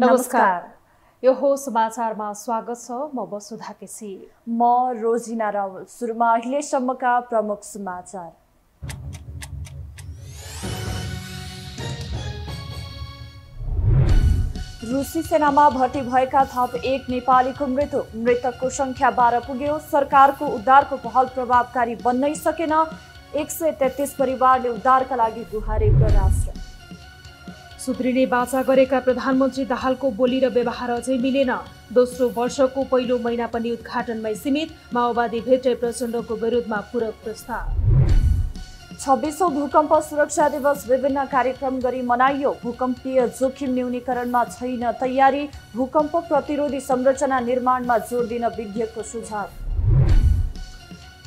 नमस्कार यो हो समाचारमा स्वागत छ म वसुधा केसी म रोजिना रावल सुरुमा अहिलेसम्मका प्रमुख समाचार रुसी सेनामा भर्ती भएका थप एक नेपालीको मृत्यु मृतकको सङ्ख्या बाह्र पुग्यो सरकारको उद्धारको पहल प्रभावकारी बन्नै सकेन एक सय तेत्तिस परिवारले उद्धारका लागि गुहारे परराष्ट्र सुत्रीले बाचा गरेका प्रधानमन्त्री दाहालको बोली र व्यवहार अझै मिलेन दोस्रो वर्षको पहिलो महिना पनि उद्घाटनमै सीमित माओवादी भेटे प्रचण्डको विरोधमा पूरक प्रस्ताव छब्बिसौँ भूकम्प सुरक्षा दिवस विभिन्न कार्यक्रम गरी मनाइयो भूकम्पीय जोखिम न्यूनीकरणमा छैन तयारी भूकम्प प्रतिरोधी संरचना निर्माणमा जोड दिन विज्ञको सुझाव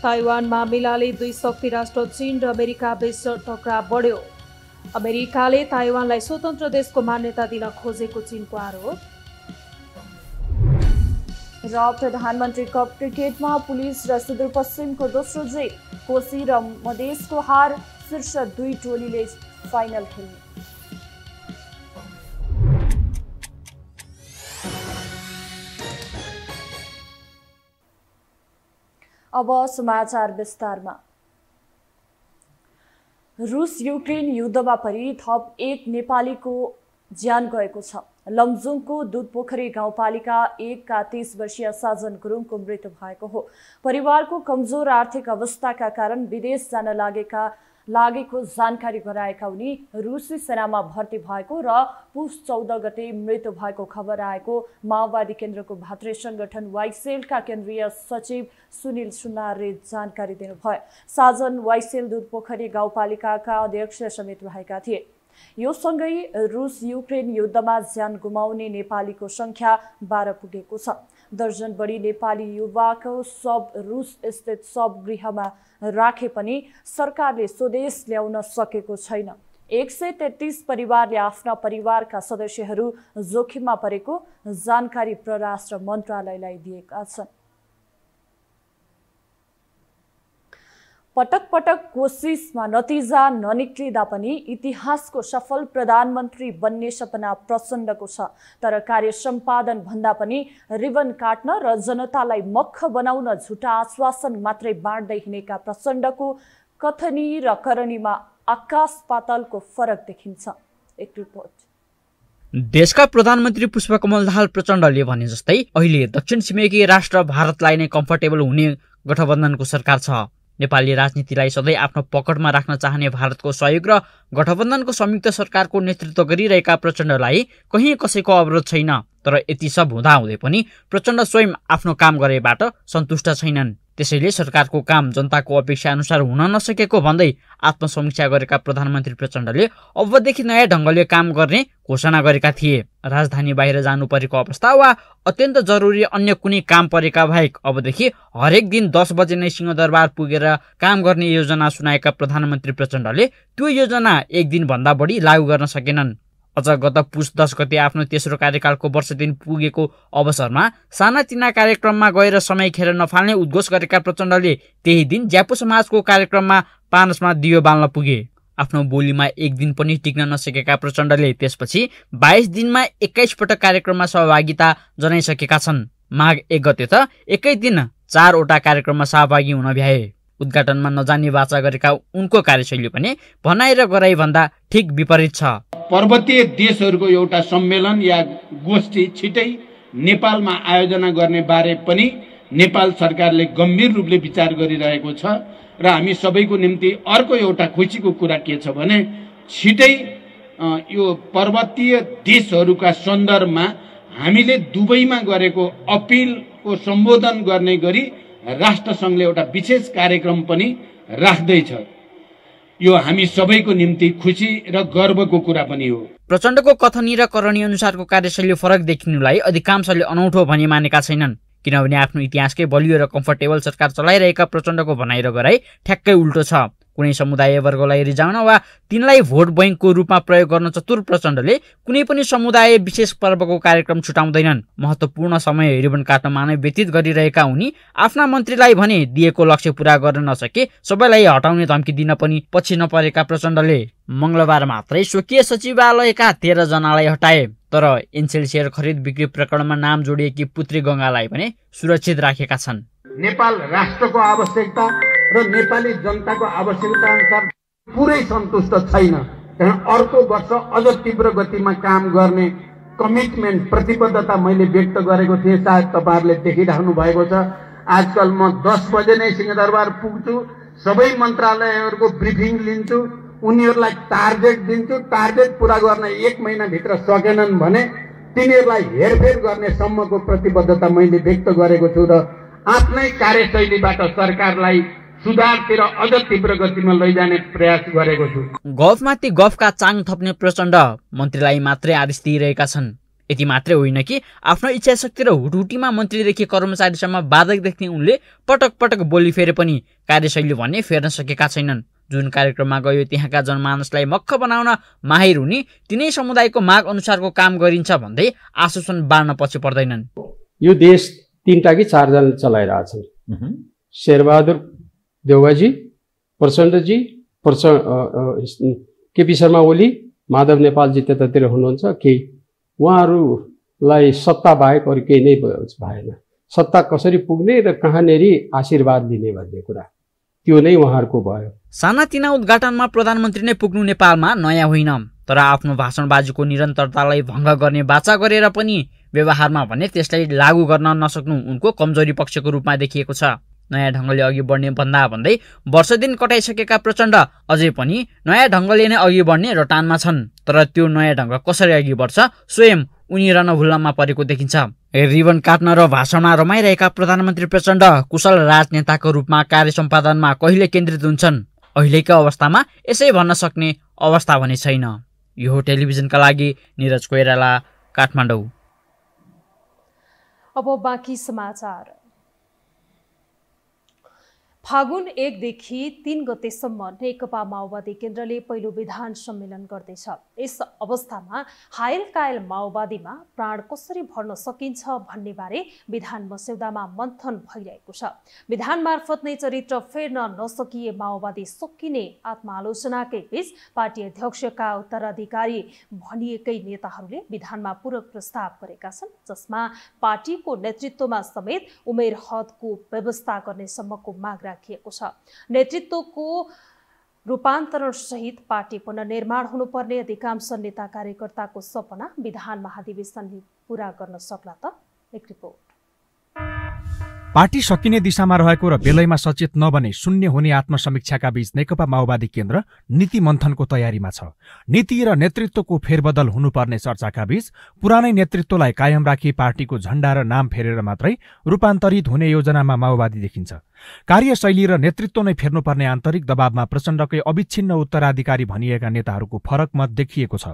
ताइवान मामिलाले दुई शक्ति राष्ट्र चीन र अमेरिका बीच टक्रा बढ्यो अमेरिकाले ताइवानलाई स्वतन्त्र देशको मान्यता दिन खोजेको चीनको आरोप र प्रधानमन्त्री कप क्रिकेटमा पुलिस र सुदूरपश्चिमको दोस्रो जित कोशी र मधेसको हार शीर्ष दुई टोलीले फाइनल खेल्ने अब समाचार विस्तारमा रुस युक्रेन युद्धमा पनि थप एक नेपालीको ज्यान गएको छ लमजुङको दुधपोखरी गाउँपालिका एकका तीस वर्षीय साजन गुरुङको मृत्यु भएको हो परिवारको कमजोर आर्थिक अवस्थाका कारण विदेश जान लागेका लागेको जानकारी गराएका उनी रुसी सेनामा भर्ती भएको र पुष चौध गते मृत्यु भएको खबर आएको माओवादी केन्द्रको भातृ सङ्गठन वाइसेलका केन्द्रीय सचिव सुनिल सुनारले जानकारी दिनुभयो साजन वाइसेल दुधपोखरी गाउँपालिकाका अध्यक्ष समेत भएका थिए यो रुस युक्रेन युद्धमा ज्यान गुमाउने नेपालीको सङ्ख्या बाह्र पुगेको छ दर्जन बढी नेपाली युवाको सब रुस स्थित सब गृहमा राखे पनि सरकारले स्वदेश ल्याउन सकेको छैन एक सय तेत्तिस परिवारले आफ्ना परिवारका सदस्यहरू जोखिममा परेको जानकारी परराष्ट्र मन्त्रालयलाई दिएका छन् पटक पटक कोसिसमा नतिजा ननिक्लिँदा पनि इतिहासको सफल प्रधानमन्त्री बन्ने सपना प्रचण्डको छ तर कार्य सम्पादन भन्दा पनि रिबन काट्न र जनतालाई मख बनाउन झुटा आश्वासन मात्रै बाँड्दै हिँडेका प्रचण्डको कथनी र करणीमा आकाश पातलको फरक देखिन्छ एक रिपोर्ट देशका प्रधानमन्त्री पुष्पकमल दाहाल प्रचण्डले भने जस्तै अहिले दक्षिण छिमेकी राष्ट्र भारतलाई नै कम्फर्टेबल हुने गठबन्धनको सरकार छ नेपाली राजनीतिलाई सधैँ आफ्नो पकडमा राख्न चाहने भारतको सहयोग र गठबन्धनको संयुक्त सरकारको नेतृत्व गरिरहेका प्रचण्डलाई कहीँ कसैको अवरोध छैन तर यति सब हुँदाहुँदै पनि प्रचण्ड स्वयं आफ्नो काम गरेबाट सन्तुष्ट छैनन् त्यसैले सरकारको काम जनताको अपेक्षा अनुसार हुन नसकेको भन्दै आत्मसमीक्षा गरेका प्रधानमन्त्री प्रचण्डले अबदेखि नयाँ ढङ्गले काम गर्ने घोषणा गरेका थिए राजधानी बाहिर जानु परेको अवस्था वा अत्यन्त जरुरी अन्य कुनै काम परेका बाहेक अबदेखि हरेक दिन दस बजे नै सिंहदरबार पुगेर काम गर्ने योजना सुनाएका प्रधानमन्त्री प्रचण्डले त्यो योजना एक दिनभन्दा बढी लागू गर्न सकेनन् अझ गत पुष दस गते आफ्नो तेस्रो कार्यकालको वर्ष दिन पुगेको अवसरमा सानातिना कार्यक्रममा गएर समय खेर नफाल्ने उद्घोष गरेका प्रचण्डले त्यही दिन ज्यापु समाजको कार्यक्रममा पानसमा दियो बाल्न पुगे आफ्नो बोलीमा एक दिन पनि टिक्न नसकेका प्रचण्डले त्यसपछि बाइस दिनमा एक्काइस पटक कार्यक्रममा सहभागिता जनाइसकेका छन् माघ एक गते त एकै दिन चारवटा कार्यक्रममा सहभागी हुन भ्याए उद्घाटनमा नजाने वाचा गरेका उनको कार्यशैली पनि भनाइ र भन्दा ठिक विपरीत छ पर्वतीय देशहरूको एउटा सम्मेलन या गोष्ठी छिटै नेपालमा आयोजना गर्ने बारे पनि नेपाल सरकारले गम्भीर रूपले विचार गरिरहेको छ र हामी सबैको निम्ति अर्को एउटा खुसीको कुरा के छ भने छिटै यो पर्वतीय देशहरूका सन्दर्भमा हामीले दुबईमा गरेको अपिलको सम्बोधन गर्ने गरी राष्ट्रसङ्घले एउटा विशेष कार्यक्रम पनि राख्दैछ यो हामी सबैको निम्ति खुसी र गर्वको कुरा पनि हो प्रचण्डको कथनी र करणी अनुसारको कार्यशैली फरक देखिनुलाई अधिकांशले अनौठो भनी मानेका छैनन् किनभने आफ्नो इतिहासकै बलियो र कम्फर्टेबल सरकार चलाइरहेका प्रचण्डको भनाइ र गराई ठ्याक्कै उल्टो छ कुनै समुदाय वर्गलाई रिजाउन वा तिनलाई भोट बैङ्कको रूपमा प्रयोग गर्न चतुर प्रचण्डले कुनै पनि समुदाय विशेष पर्वको कार्यक्रम छुटाउँदैनन् महत्त्वपूर्ण समय रिबन काट्नमा नै व्यतीत गरिरहेका उनी आफ्ना मन्त्रीलाई भने दिएको लक्ष्य पुरा गर्न नसके सबैलाई हटाउने धम्की दिन पनि पछि नपरेका प्रचण्डले मङ्गलबार मात्रै स्वकीय सचिवालयका जनालाई हटाए तर एनसेल सेयर खरिद बिक्री प्रकरणमा नाम जोडिएकी पुत्री गङ्गालाई भने सुरक्षित राखेका छन् नेपाल राष्ट्रको आवश्यकता र नेपाली जनताको आवश्यकता अनुसार पुरै सन्तुष्ट छैन कारण अर्को वर्ष अझ तीव्र गतिमा काम गर्ने कमिटमेन्ट प्रतिबद्धता मैले व्यक्त गरेको थिएँ सायद तपाईँहरूले देखिराख्नु भएको छ आजकल म दस बजे नै सिंहदरबार पुग्छु सबै मन्त्रालयहरूको ब्रिफिङ लिन्छु उनीहरूलाई टार्गेट दिन्छु टार्गेट पुरा गर्न एक महिनाभित्र सकेनन् भने तिनीहरूलाई हेरफेर गर्ने सम्मको प्रतिबद्धता मैले व्यक्त गरेको छु र आफ्नै कार्यशैलीबाट सरकारलाई सुधारतिर अझ तीव्र गतिमा लैजाने प्रयास गरेको छु गफमाथि गफका चाङ थप्ने प्रचण्ड मन्त्रीलाई मात्रै आदेश दिइरहेका छन् यति मात्रै होइन कि आफ्नो इच्छा शक्ति र हुटहुटीमा मन्त्रीदेखि कर्मचारीसम्म बाधक देख्ने उनले पटक पटक बोली फेरे पनि कार्यशैली भन्ने फेर्न सकेका छैनन् जुन कार्यक्रममा गयो त्यहाँका जनमानसलाई मख बनाउन माहिर हुने तिनै समुदायको माग अनुसारको काम गरिन्छ भन्दै आश्वासन बाँड्न पछि पर्दैनन् यो देश तिनवटा कि चारजना चलाइरहेछ शेरबहादुर देउबाजी प्रचण्डजी प्रच केपी शर्मा ओली माधव नेपालजी त्यतातिर हुनुहुन्छ केही उहाँहरूलाई सत्ता बाहेक अरू केही नै भएन सत्ता कसरी पुग्ने र कहाँनेरि आशीर्वाद लिने भन्ने कुरा त्यो नै उहाँहरूको भयो सानातिना उद्घाटनमा प्रधानमन्त्री नै पुग्नु नेपालमा नयाँ होइन तर आफ्नो भाषणबाजीको निरन्तरतालाई भङ्ग गर्ने बाचा गरेर पनि व्यवहारमा भने त्यसलाई लागू गर्न नसक्नु उनको कमजोरी पक्षको रूपमा देखिएको छ नयाँ ढङ्गले अघि बढ्ने भन्दा भन्दै वर्ष दिन कटाइसकेका प्रचण्ड अझै पनि नयाँ ढङ्गले नै अघि बढ्ने रटानमा छन् तर त्यो नयाँ ढङ्ग कसरी अघि बढ्छ स्वयं उनी रणहुल्लामा परेको देखिन्छ रिबन काट्न र भाषणमा रमाइरहेका प्रधानमन्त्री प्रचण्ड कुशल राजनेताको रूपमा कार्य सम्पादनमा कहिले केन्द्रित हुन्छन् अहिलेको अवस्थामा यसै भन्न सक्ने अवस्था भने छैन यो टेलिभिजनका लागि निरज कोइराला काठमाडौँ अब बाँकी समाचार फागुन एकदेखि तिन गतेसम्म नेकपा माओवादी केन्द्रले पहिलो विधान सम्मेलन गर्दैछ यस अवस्थामा हायल कायल माओवादीमा प्राण कसरी भर्न सकिन्छ भन्नेबारे विधान मस्यौदामा मन्थन भइरहेको छ विधान मार्फत नै चरित्र फेर्न नसकिए माओवादी सकिने आत्मालोचनाकै बीच पार्टी अध्यक्षका उत्तराधिकारी भनिएकै नेताहरूले विधानमा पूरक प्रस्ताव गरेका छन् जसमा पार्टीको नेतृत्वमा समेत उमेर हदको व्यवस्था गर्ने सम्मको माग राखिएको छ नेतृत्वको रूपान्तरणसहित पार्टी पुनर्निर्माण हुनुपर्ने अधिकांश नेता कार्यकर्ताको सपना विधान महाधिवेशनले पुरा गर्न सक्ला त एक रिपोर्ट पार्टी सकिने दिशामा रहेको र बेलैमा सचेत नबने शून्य हुने आत्मसमीक्षाका बीच नेकपा माओवादी केन्द्र नीति मन्थनको तयारीमा छ नीति र नेतृत्वको फेरबदल हुनुपर्ने चर्चाका बीच पुरानै नेतृत्वलाई कायम राखी पार्टीको झण्डा र नाम फेरेर मात्रै रूपान्तरित हुने योजनामा माओवादी देखिन्छ कार्यशैली र नेतृत्व नै फेर्नुपर्ने आन्तरिक दबावमा प्रचण्डकै अविच्छिन्न उत्तराधिकारी भनिएका नेताहरूको फरक मत देखिएको छ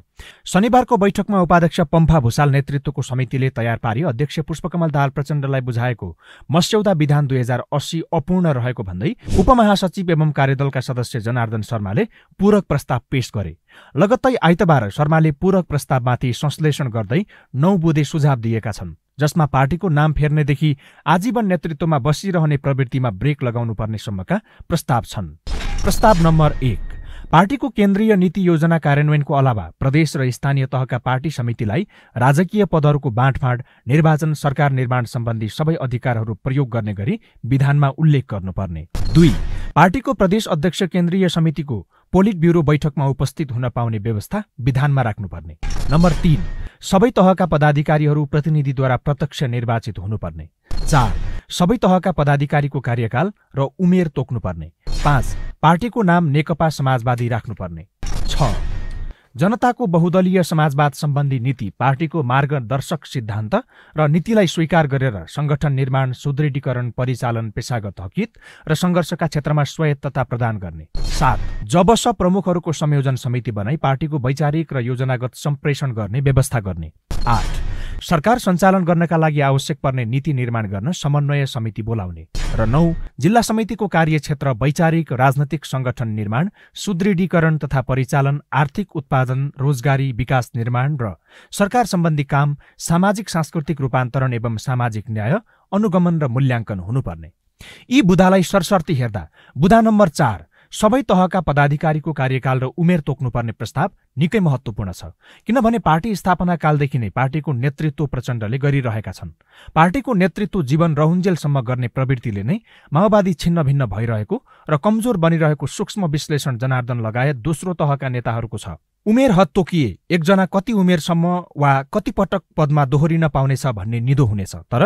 शनिबारको बैठकमा उपाध्यक्ष पम्फा भूषाल नेतृत्वको समितिले तयार पारी अध्यक्ष पुष्पकमल दाल प्रचण्डलाई बुझाएको मस्यौदा विधान दुई हजार अस्सी अपूर्ण रहेको भन्दै उपमहासचिव एवं कार्यदलका सदस्य जनार्दन शर्माले पूरक प्रस्ताव पेश गरे लगत्तै आइतबार शर्माले पूरक प्रस्तावमाथि संश्लेषण गर्दै नौ बुधे सुझाव दिएका छन् जसमा पार्टीको नाम फेर्नेदेखि आजीवन नेतृत्वमा बसिरहने प्रवृत्तिमा ब्रेक लगाउनुपर्ने सम्मका प्रस्ताव छन् प्रस्ताव नम्बर एक पार्टीको केन्द्रीय नीति योजना कार्यान्वयनको अलावा प्रदेश र स्थानीय तहका पार्टी समितिलाई राजकीय पदहरूको बाँडफाँड निर्वाचन सरकार निर्माण सम्बन्धी सबै अधिकारहरू प्रयोग गर्ने गरी विधानमा उल्लेख गर्नुपर्ने दुई पार्टीको प्रदेश अध्यक्ष केन्द्रीय समितिको पोलिट ब्युरो बैठकमा उपस्थित हुन पाउने व्यवस्था विधानमा राख्नुपर्ने नम्बर तीन सबै तहका पदाधिकारीहरू प्रतिनिधिद्वारा प्रत्यक्ष निर्वाचित हुनुपर्ने चार सबै तहका पदाधिकारीको कार्यकाल र उमेर तोक्नुपर्ने पाँच पार्टीको नाम नेकपा समाजवादी राख्नुपर्ने छ जनताको बहुदलीय समाजवाद सम्बन्धी नीति पार्टीको मार्गदर्शक सिद्धान्त र नीतिलाई स्वीकार गरेर संगठन निर्माण सुदृढीकरण परिचालन पेसागत हकित र सङ्घर्षका क्षेत्रमा स्वायत्तता प्रदान गर्ने सात जबस प्रमुखहरूको संयोजन समिति बनाई पार्टीको वैचारिक र योजनागत सम्प्रेषण गर्ने व्यवस्था गर्ने आठ सरकार सञ्चालन गर्नका लागि आवश्यक पर्ने नीति निर्माण गर्न समन्वय समिति बोलाउने र नौ जिल्ला समितिको कार्यक्षेत्र वैचारिक राजनैतिक सङ्गठन निर्माण सुदृढीकरण तथा परिचालन आर्थिक उत्पादन रोजगारी विकास निर्माण र सरकार सम्बन्धी काम सामाजिक सांस्कृतिक रूपान्तरण एवं सामाजिक न्याय अनुगमन र मूल्याङ्कन हुनुपर्ने यी बुधालाई सरसर्ती हेर्दा बुधा नम्बर चार सबै तहका पदाधिकारीको कार्यकाल र उमेर तोक्नुपर्ने प्रस्ताव निकै महत्त्वपूर्ण छ किनभने पार्टी स्थापना कालदेखि नै पार्टीको नेतृत्व प्रचण्डले गरिरहेका छन् पार्टीको नेतृत्व जीवन रहुन्जेलसम्म गर्ने प्रवृत्तिले नै माओवादी छिन्नभिन्न भइरहेको र कमजोर बनिरहेको सूक्ष्म विश्लेषण जनार्दन लगायत दोस्रो तहका नेताहरूको छ उमेर हद तोकिए एकजना कति उमेरसम्म वा कति पटक पदमा दोहोरिन पाउनेछ भन्ने निदो हुनेछ तर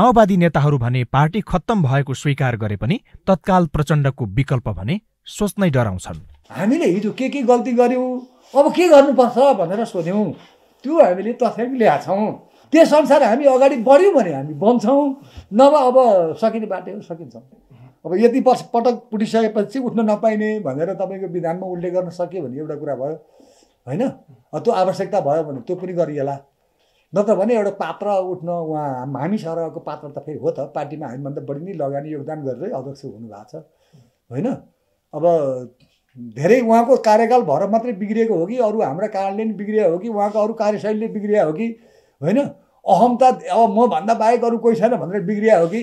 माओवादी नेताहरू भने पार्टी खत्तम भएको स्वीकार गरे पनि तत्काल प्रचण्डको विकल्प भने सोच्नै डराउँछन् हामीले हिजो के के गल्ती गऱ्यौँ अब के गर्नुपर्छ भनेर सोध्यौँ त्यो हामीले तथ्याङ्क ल्याएको छौँ त्यसअनुसार हामी अगाडि बढ्यौँ भने हामी बन्छौँ नभए अब सकिने बाटो सकिन्छ अब यति वर्ष पटक पुटिसकेपछि उठ्न नपाइने भनेर तपाईँको विधानमा उल्लेख गर्न सक्यो भने एउटा कुरा भयो होइन त्यो आवश्यकता भयो भने त्यो पनि गरिएला नत्र भने एउटा पात्र उठ्न उहाँ हामी सरको पात्र त फेरि हो त पार्टीमा हामीभन्दा बढी नै लगानी योगदान गरेरै अध्यक्ष हुनुभएको छ होइन अब धेरै उहाँको कार्यकाल भएर मात्रै बिग्रिएको हो कि अरू हाम्रा कारणले नि बिग्रिया हो कि उहाँको अरू कार्यशैलीले बिग्रिया हो कि होइन अहमता अब मभन्दा बाहेक अरू कोही छैन भनेर बिग्रिया हो कि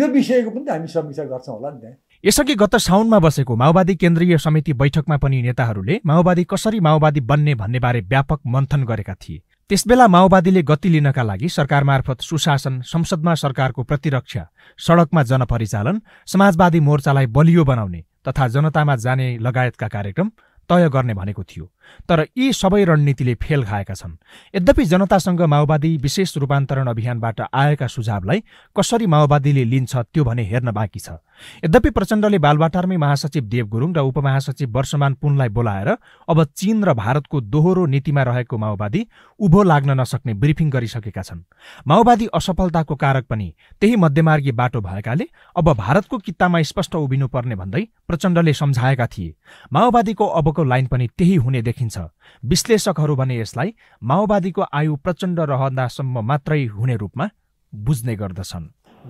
यो विषयको पनि त हामी समीक्षा गर्छौँ होला नि त्यहाँ यसअघि गत साउनमा बसेको माओवादी केन्द्रीय समिति बैठकमा पनि नेताहरूले माओवादी कसरी माओवादी बन्ने भन्ने बारे व्यापक मन्थन गरेका थिए त्यसबेला माओवादीले गति लिनका लागि सरकार मार्फत सुशासन संसदमा सरकारको प्रतिरक्षा सडकमा जनपरिचालन समाजवादी मोर्चालाई बलियो बनाउने तथा जनतामा जाने लगायतका कार्यक्रम तय गर्ने भनेको थियो तर यी सबै रणनीतिले फेल खाएका छन् यद्यपि जनतासँग माओवादी विशेष रूपान्तरण अभियानबाट आएका सुझावलाई कसरी माओवादीले लिन्छ त्यो भने हेर्न बाँकी छ यद्यपि प्रचण्डले बालवाटारमै महासचिव देव गुरुङ र उपमहासचिव वर्षमान पुनलाई बोलाएर अब चीन र भारतको दोहोरो नीतिमा रहेको माओवादी उभो लाग्न नसक्ने ब्रिफिङ गरिसकेका छन् माओवादी असफलताको कारक पनि त्यही मध्यमार्गी बाटो भएकाले अब भारतको कितामा स्पष्ट उभिनुपर्ने भन्दै प्रचण्डले सम्झाएका थिए माओवादीको अबको लाइन पनि त्यही हुने देखि राखिन्छ विश्लेषकहरू भने यसलाई माओवादीको आयु प्रचण्ड रहँदासम्म मात्रै हुने रूपमा बुझ्ने गर्दछन्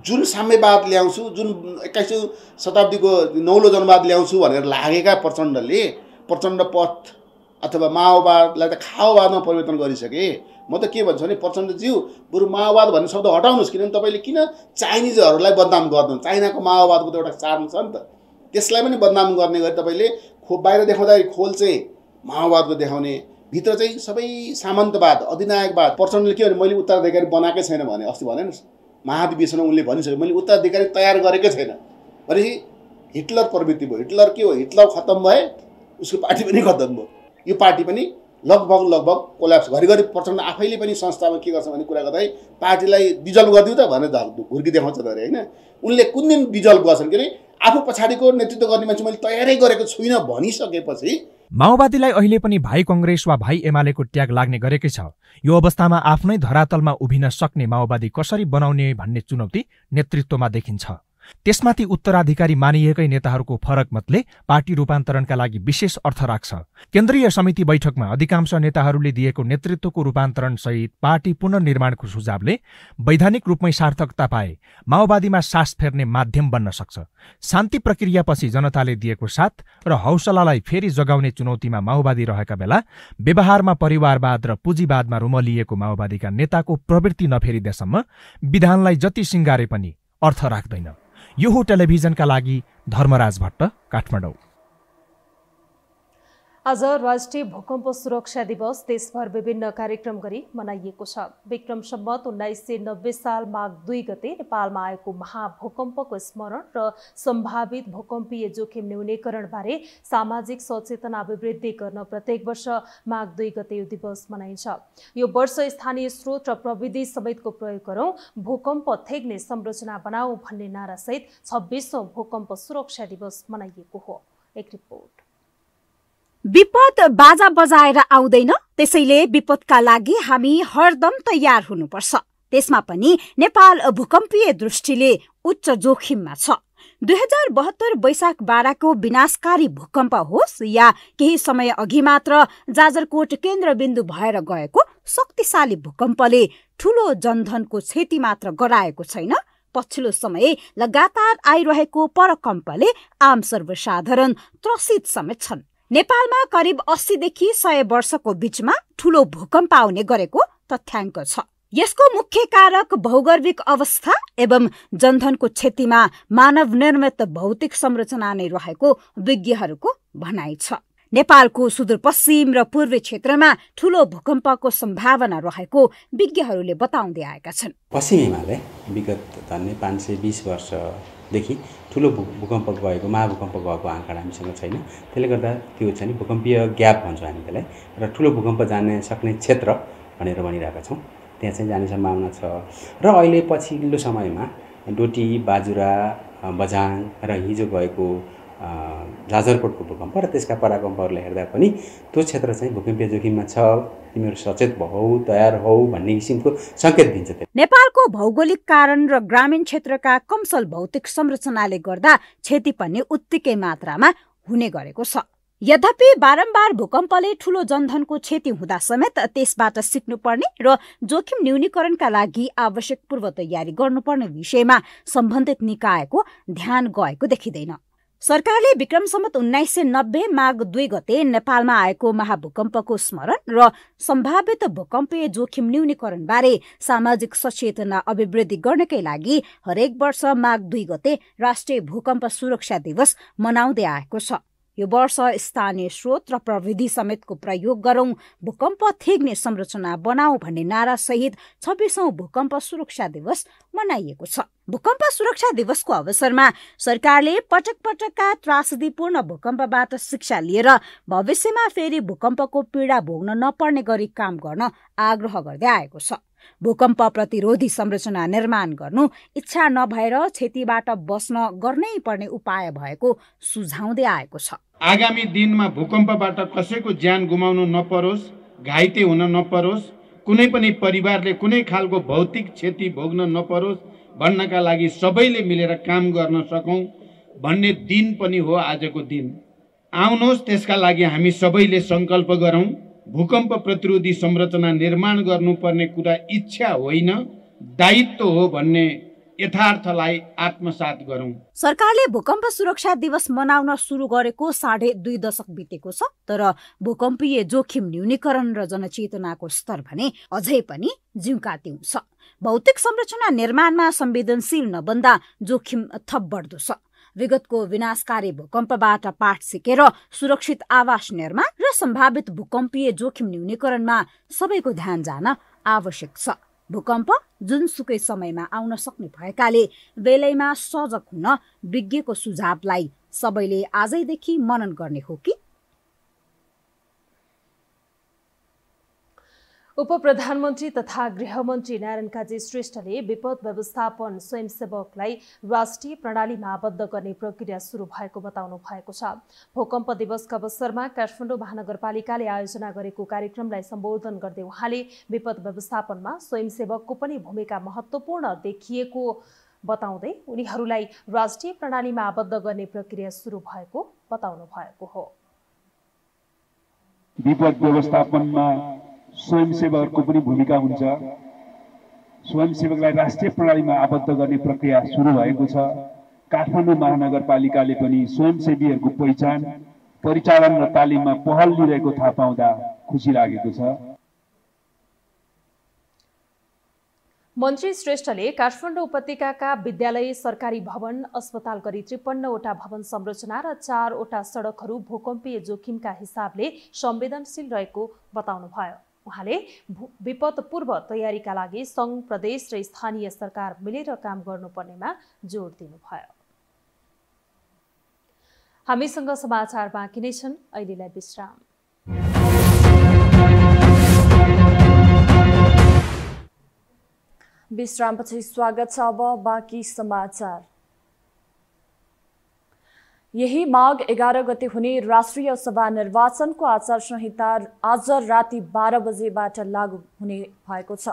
जुन साम्यवाद ल्याउँछु जुन एक्काइसौँ शताब्दीको नौलो जनवाद ल्याउँछु भनेर लागेका प्रचण्डले प्रचण्ड पथ अथवा माओवादलाई त खाओवादमा परिवर्तन गरिसके म त के भन्छु भने प्रचण्डज्यू बरु माओवाद भन्ने शब्द हटाउनुहोस् किनभने तपाईँले किन चाइनिजहरूलाई बदनाम गर्नु चाइनाको माओवादको त एउटा चार्म छ नि त त्यसलाई पनि बदनाम गर्ने गरी तपाईँले खोप बाहिर देखाउँदाखेरि खोल चाहिँ माओवादको देखाउने भित्र चाहिँ सबै सामन्तवाद अधिनायकवाद प्रचण्डले के भने मैले उत्तराधिकारी बनाएकै छैन भने अस्ति भने महाधिवेशनमा उनले भनिसक्यो मैले उत्तराधिकारी तयार गरेकै छैन भनेपछि हिटलर प्रवृत्ति भयो हिटलर के हो हिटलर खत्तम भए उसको पार्टी पनि खत्तम भयो यो पार्टी पनि लगभग लगभग कोल्याप्स घरिघरि प्रचण्ड आफैले पनि संस्थामा के गर्छ भन्ने कुरा गर्दाखेरि पार्टीलाई डिजल्भ गरिदिउँ त भनेर घुर्की देखाउँछ त अरे होइन उनले कुन दिन डिजल्भ गर्छन् के अरे आफू पछाडिको नेतृत्व गर्ने मान्छे मैले तयारै गरेको छुइनँ भनिसकेपछि माओवादीलाई अहिले पनि भाइ कङ्ग्रेस वा भाइ एमालेको ट्याग लाग्ने गरेकै छ यो अवस्थामा आफ्नै धरातलमा उभिन सक्ने माओवादी कसरी बनाउने भन्ने चुनौती नेतृत्वमा देखिन्छ त्यसमाथि उत्तराधिकारी मानिएकै नेताहरूको फरक मतले पार्टी रूपान्तरणका लागि विशेष अर्थ राख्छ केन्द्रीय समिति बैठकमा अधिकांश नेताहरूले दिएको नेतृत्वको रूपान्तरण सहित पार्टी पुनर्निर्माणको सुझावले वैधानिक रूपमै सार्थकता पाए माओवादीमा सास फेर्ने माध्यम बन्न सक्छ शान्ति प्रक्रियापछि जनताले दिएको साथ र हौसलालाई फेरि जगाउने चुनौतीमा माओवादी रहेका बेला व्यवहारमा परिवारवाद र पुँजीवादमा रुमलिएको माओवादीका नेताको प्रवृत्ति नफेरिदेसम्म विधानलाई जति सिङ्गारे पनि अर्थ राख्दैन यो हो टेलिभिजनका लागि धर्मराज भट्ट काठमाडौँ आज राष्ट्रिय भूकम्प सुरक्षा दिवस देशभर विभिन्न कार्यक्रम गरी मनाइएको छ विक्रम सम्मत उन्नाइस सय नब्बे साल माघ दुई गते नेपालमा आएको महाभूकम्पको स्मरण र सम्भावित भूकम्पीय जोखिम न्यूनीकरणबारे सामाजिक सचेतना अभिवृद्धि गर्न प्रत्येक वर्ष माघ दुई गते यो दिवस मनाइन्छ यो वर्ष स्थानीय स्रोत र प्रविधि समेतको प्रयोग गरौँ भूकम्प थेग्ने संरचना बनाऊ भन्ने नारासहित छब्बिसौँ भूकम्प सुरक्षा दिवस मनाइएको हो एक रिपोर्ट विपद बाजा बजाएर आउँदैन त्यसैले विपदका लागि हामी हरदम तयार हुनुपर्छ त्यसमा पनि नेपाल भूकम्पीय दृष्टिले उच्च जोखिममा छ दुई हजार बहत्तर वैशाख बाह्रको विनाशकारी भूकम्प होस् या केही समय अघि मात्र जाजरकोट केन्द्रबिन्दु भएर गएको शक्तिशाली भूकम्पले ठूलो जनधनको क्षति मात्र गराएको छैन पछिल्लो समय लगातार आइरहेको परकम्पले आम सर्वसाधारण त्रसित समेत छन् नेपालमा करिब अस्सीदेखि सय वर्षको बीचमा ठुलो भूकम्प आउने गरेको तथ्याङ्क छ यसको मुख्य कारक भौगर्भिक अवस्था एवं जनधनको क्षतिमा मानव निर्मित भौतिक संरचना नै रहेको विज्ञहरूको भनाइ छ नेपालको सुदूरपश्चिम र पूर्वी क्षेत्रमा ठुलो भूकम्पको सम्भावना रहेको विज्ञहरूले बताउँदै आएका छन् पश्चिम हिमालय विगत धन्य पाँच सय बिस वर्ष देखि ठुलो भू भूकम्प गएको महाभूकम्प गएको आँकडा हामीसँग छैन त्यसले गर्दा त्यो चाहिँ भूकम्पीय ग्याप भन्छौँ हामी त्यसलाई र ठुलो भूकम्प जान सक्ने क्षेत्र भनेर भनिरहेका छौँ त्यहाँ चाहिँ जाने सम्भावना छ र अहिले पछिल्लो समयमा डोटी बाजुरा बझाङ र हिजो गएको जाजरकोटको भूकम्प र त्यसका पराकम्पहरूलाई हेर्दा पनि त्यो क्षेत्र चाहिँ भूकम्पीय जोखिममा छ तिमीहरू सचेत भौ तयार हौ भन्ने किसिमको सङ्केत दिन्छ नेपालको भौगोलिक कारण र ग्रामीण क्षेत्रका कमसल भौतिक संरचनाले गर्दा क्षति पनि उत्तिकै मात्रामा हुने गरेको छ यद्यपि बारम्बार भूकम्पले ठूलो जनधनको क्षति हुँदा समेत त्यसबाट सिक्नुपर्ने र जोखिम न्यूनीकरणका लागि आवश्यक पूर्व तयारी गर्नुपर्ने विषयमा सम्बन्धित निकायको ध्यान गएको देखिँदैन सरकारले विक्रम सम्मत उन्नाइस सय नब्बे माघ दुई गते नेपालमा आएको महाभूकम्पको स्मरण र सम्भावित भूकम्पीय जोखिम न्यूनीकरणबारे सामाजिक सचेतना अभिवृद्धि गर्नकै लागि हरेक वर्ष माघ दुई गते राष्ट्रिय भूकम्प सुरक्षा दिवस मनाउँदै आएको छ यो वर्ष स्थानीय स्रोत र प्रविधि समेतको प्रयोग गरौँ भूकम्प थेग्ने संरचना बनाऊ भन्ने नारासहित छब्बिसौँ भूकम्प सुरक्षा दिवस मनाइएको छ भूकम्प सुरक्षा दिवसको अवसरमा सरकारले पटक पटकका त्रासदीपूर्ण भूकम्पबाट शिक्षा लिएर भविष्यमा फेरि भूकम्पको पीडा भोग्न नपर्ने गरी काम गर्न आग्रह गर्दै आएको छ भूकम्प प्रतिरोधी संरचना निर्माण गर्नु इच्छा नभएर क्षतिबाट बस्न गर्नै पर्ने उपाय भएको सुझाउँदै आएको छ आगामी दिनमा भूकम्पबाट कसैको ज्यान गुमाउनु नपरोस् घाइते हुन नपरोस् कुनै पनि परिवारले कुनै खालको भौतिक क्षति भोग्न नपरोस् भन्नका लागि सबैले मिलेर काम गर्न सकौँ भन्ने दिन पनि हो आजको दिन आउनुहोस् त्यसका लागि हामी सबैले सङ्कल्प गरौँ भूकम्प प्रतिरोधी संरचना निर्माण गर्नुपर्ने कुरा इच्छा होइन दायित्व हो भन्ने यथार्थलाई आत्मसात गरौँ सरकारले भूकम्प सुरक्षा दिवस मनाउन सुरु गरेको साढे दुई दशक बितेको छ तर भूकम्पीय जोखिम न्यूनीकरण र जनचेतनाको स्तर भने अझै पनि जिउका छ भौतिक संरचना निर्माणमा संवेदनशील नबन्दा जोखिम थप बढ्दो छ विगतको विनाशकारी भूकम्पबाट पाठ सिकेर सुरक्षित आवास निर्माण र सम्भावित भूकम्पीय जोखिम न्यूनीकरणमा सबैको ध्यान जान आवश्यक छ भूकम्प जुनसुकै समयमा आउन सक्ने भएकाले बेलैमा सजग हुन विज्ञको सुझावलाई सबैले आजैदेखि मनन गर्ने हो कि उप प्रधानमन्त्री तथा गृहमन्त्री नारायण काजी श्रेष्ठले विपद व्यवस्थापन स्वयंसेवकलाई राष्ट्रिय प्रणालीमा आबद्ध गर्ने प्रक्रिया सुरु भएको बताउनु भएको छ भूकम्प दिवसको अवसरमा काठमाडौँ महानगरपालिकाले आयोजना गरेको कार्यक्रमलाई सम्बोधन गर्दै उहाँले विपद व्यवस्थापनमा स्वयंसेवकको पनि भूमिका महत्त्वपूर्ण देखिएको बताउँदै उनीहरूलाई राष्ट्रिय प्रणालीमा आबद्ध गर्ने प्रक्रिया सुरु भएको बताउनु भएको हो विपद व्यवस्थापनमा स्वयंसेवकहरूको पनि भूमिका हुन्छ स्वयंसेवकलाई राष्ट्रिय प्रणालीमा आबद्ध गर्ने प्रक्रिया सुरु भएको छ काठमाडौँ महानगरपालिकाले पनि स्वयंसेवीहरूको पहिचान परिचालन र तालिममा पहल लिइरहेको थाहा पाउँदा खुसी लागेको छ मन्त्री श्रेष्ठले काठमाडौँ उपत्यकाका विद्यालय सरकारी भवन अस्पताल गरी त्रिपन्नवटा भवन संरचना र चारवटा सडकहरू भूकम्पीय जोखिमका हिसाबले संवेदनशील रहेको बताउनुभयो उहाँले विपदपूर्व तयारीका लागि सङ्घ प्रदेश र स्थानीय सरकार मिलेर काम गर्नुपर्नेमा जोड दिनुभयो हामीसँग समाचार बाँकी नै छन् अहिलेलाई विश्राम विश्रामपछि स्वागत छ अब बाँकी समाचार यही माघ एघार गते हुने राष्ट्रिय सभा निर्वाचनको आचार संहिता आज राति बाह्र बजेबाट लागू हुने भएको छ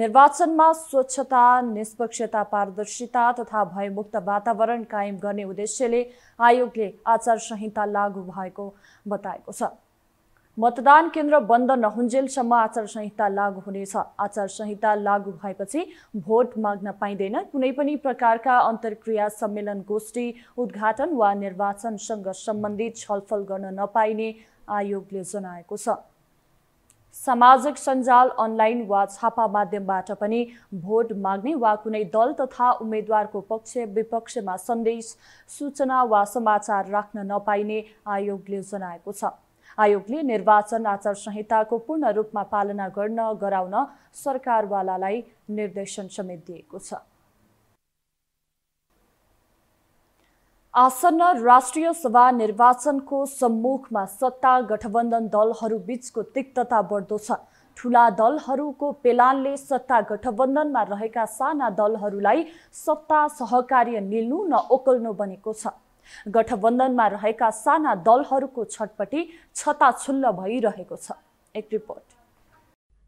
निर्वाचनमा स्वच्छता निष्पक्षता पारदर्शिता तथा भयमुक्त वातावरण कायम गर्ने उद्देश्यले आयोगले आचार संहिता लागू भएको बताएको छ मतदान केन्द्र बन्द नहुन्जेलसम्म आचार संहिता लागू हुनेछ आचार संहिता लागू भएपछि भोट माग्न पाइँदैन कुनै पनि प्रकारका अन्तर्क्रिया सम्मेलन गोष्ठी उद्घाटन वा निर्वाचनसँग सम्बन्धित छलफल गर्न नपाइने आयोगले जनाएको छ सामाजिक सञ्जाल अनलाइन वा छापा माध्यमबाट पनि भोट माग्ने वा कुनै दल तथा उम्मेद्वारको पक्ष विपक्षमा सन्देश सूचना वा समाचार राख्न नपाइने आयोगले जनाएको छ आयोगले निर्वाचन आचार संहिताको पूर्ण रूपमा पालना गर्न गराउन सरकारवालालाई निर्देशन समेत दिएको छ आसन्न राष्ट्रिय सभा निर्वाचनको सम्मुखमा सत्ता गठबन्धन दलहरूबीचको तिक्तता बढ्दो छ ठुला दलहरूको पेलानले सत्ता गठबन्धनमा रहेका साना दलहरूलाई सत्ता सहकार्य मिल्नु न ओकल्नु बनेको छ गठबन्धनमा रहेका साना दलहरूको छटपटी छताछुल्ल भइरहेको छ एक रिपोर्ट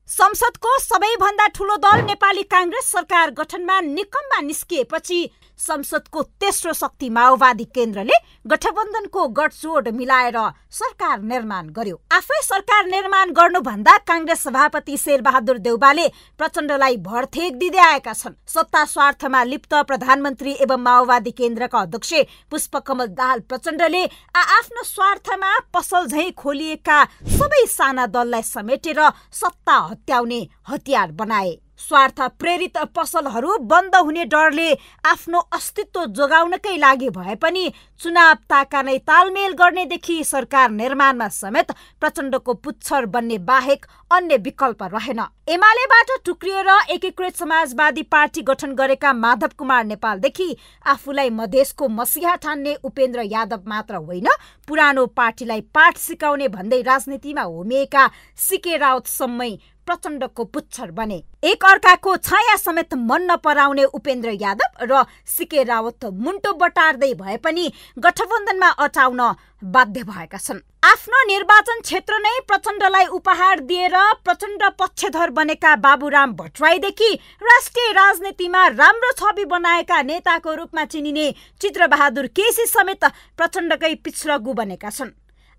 संसदको सबैभन्दा ठुलो दल नेपाली काङ्ग्रेस सरकार गठनमा निकममा निस्किएपछि संसदको तेस्रो शक्ति माओवादी केन्द्रले गठबन्धनको गठजोड मिलाएर सरकार निर्माण गर्यो आफै सरकार निर्माण गर्नुभन्दा काङ्ग्रेस सभापति शेरबहादुर देउबाले प्रचण्डलाई भरथेक दिँदै आएका छन् सत्ता स्वार्थमा लिप्त प्रधानमन्त्री एवं माओवादी केन्द्रका अध्यक्ष पुष्पकमल दाहाल प्रचण्डले आफ्नो स्वार्थमा पसल झै खोलिएका सबै साना दललाई समेटेर सत्ता हत्याउने हतियार बनाए स्वार्थ प्रेरित पसलहरू बन्द हुने डरले आफ्नो अस्तित्व जोगाउनकै लागि भए पनि चुनाव ताका नै तालमेल गर्नेदेखि सरकार निर्माणमा समेत प्रचण्डको पुच्छर बन्ने बाहेक अन्य विकल्प रहेन एमालेबाट टुक्रिएर एकीकृत समाजवादी पार्टी गठन गरेका माधव कुमार नेपालदेखि आफूलाई मधेसको मसिहा ठान्ने उपेन्द्र यादव मात्र होइन पुरानो पार्टीलाई पाठ सिकाउने भन्दै राजनीतिमा होमिएका सिके राउतसम्मै प्रचण्डको पुच्छर बने एक अर्काको छाया समेत मन नपराउने उपेन्द्र यादव र सिके रावत मुन्टो बटार्दै भए पनि गठबन्धनमा अटाउन बाध्य भएका छन् आफ्नो निर्वाचन क्षेत्र नै प्रचण्डलाई उपहार दिएर प्रचण्ड पक्षधर बनेका बाबुराम भट्टराईदेखि राष्ट्रिय राजनीतिमा राम्रो छवि बनाएका नेताको रूपमा चिनिने चित्रबहादुर केसी समेत प्रचण्डकै पिछ्रगु बनेका छन्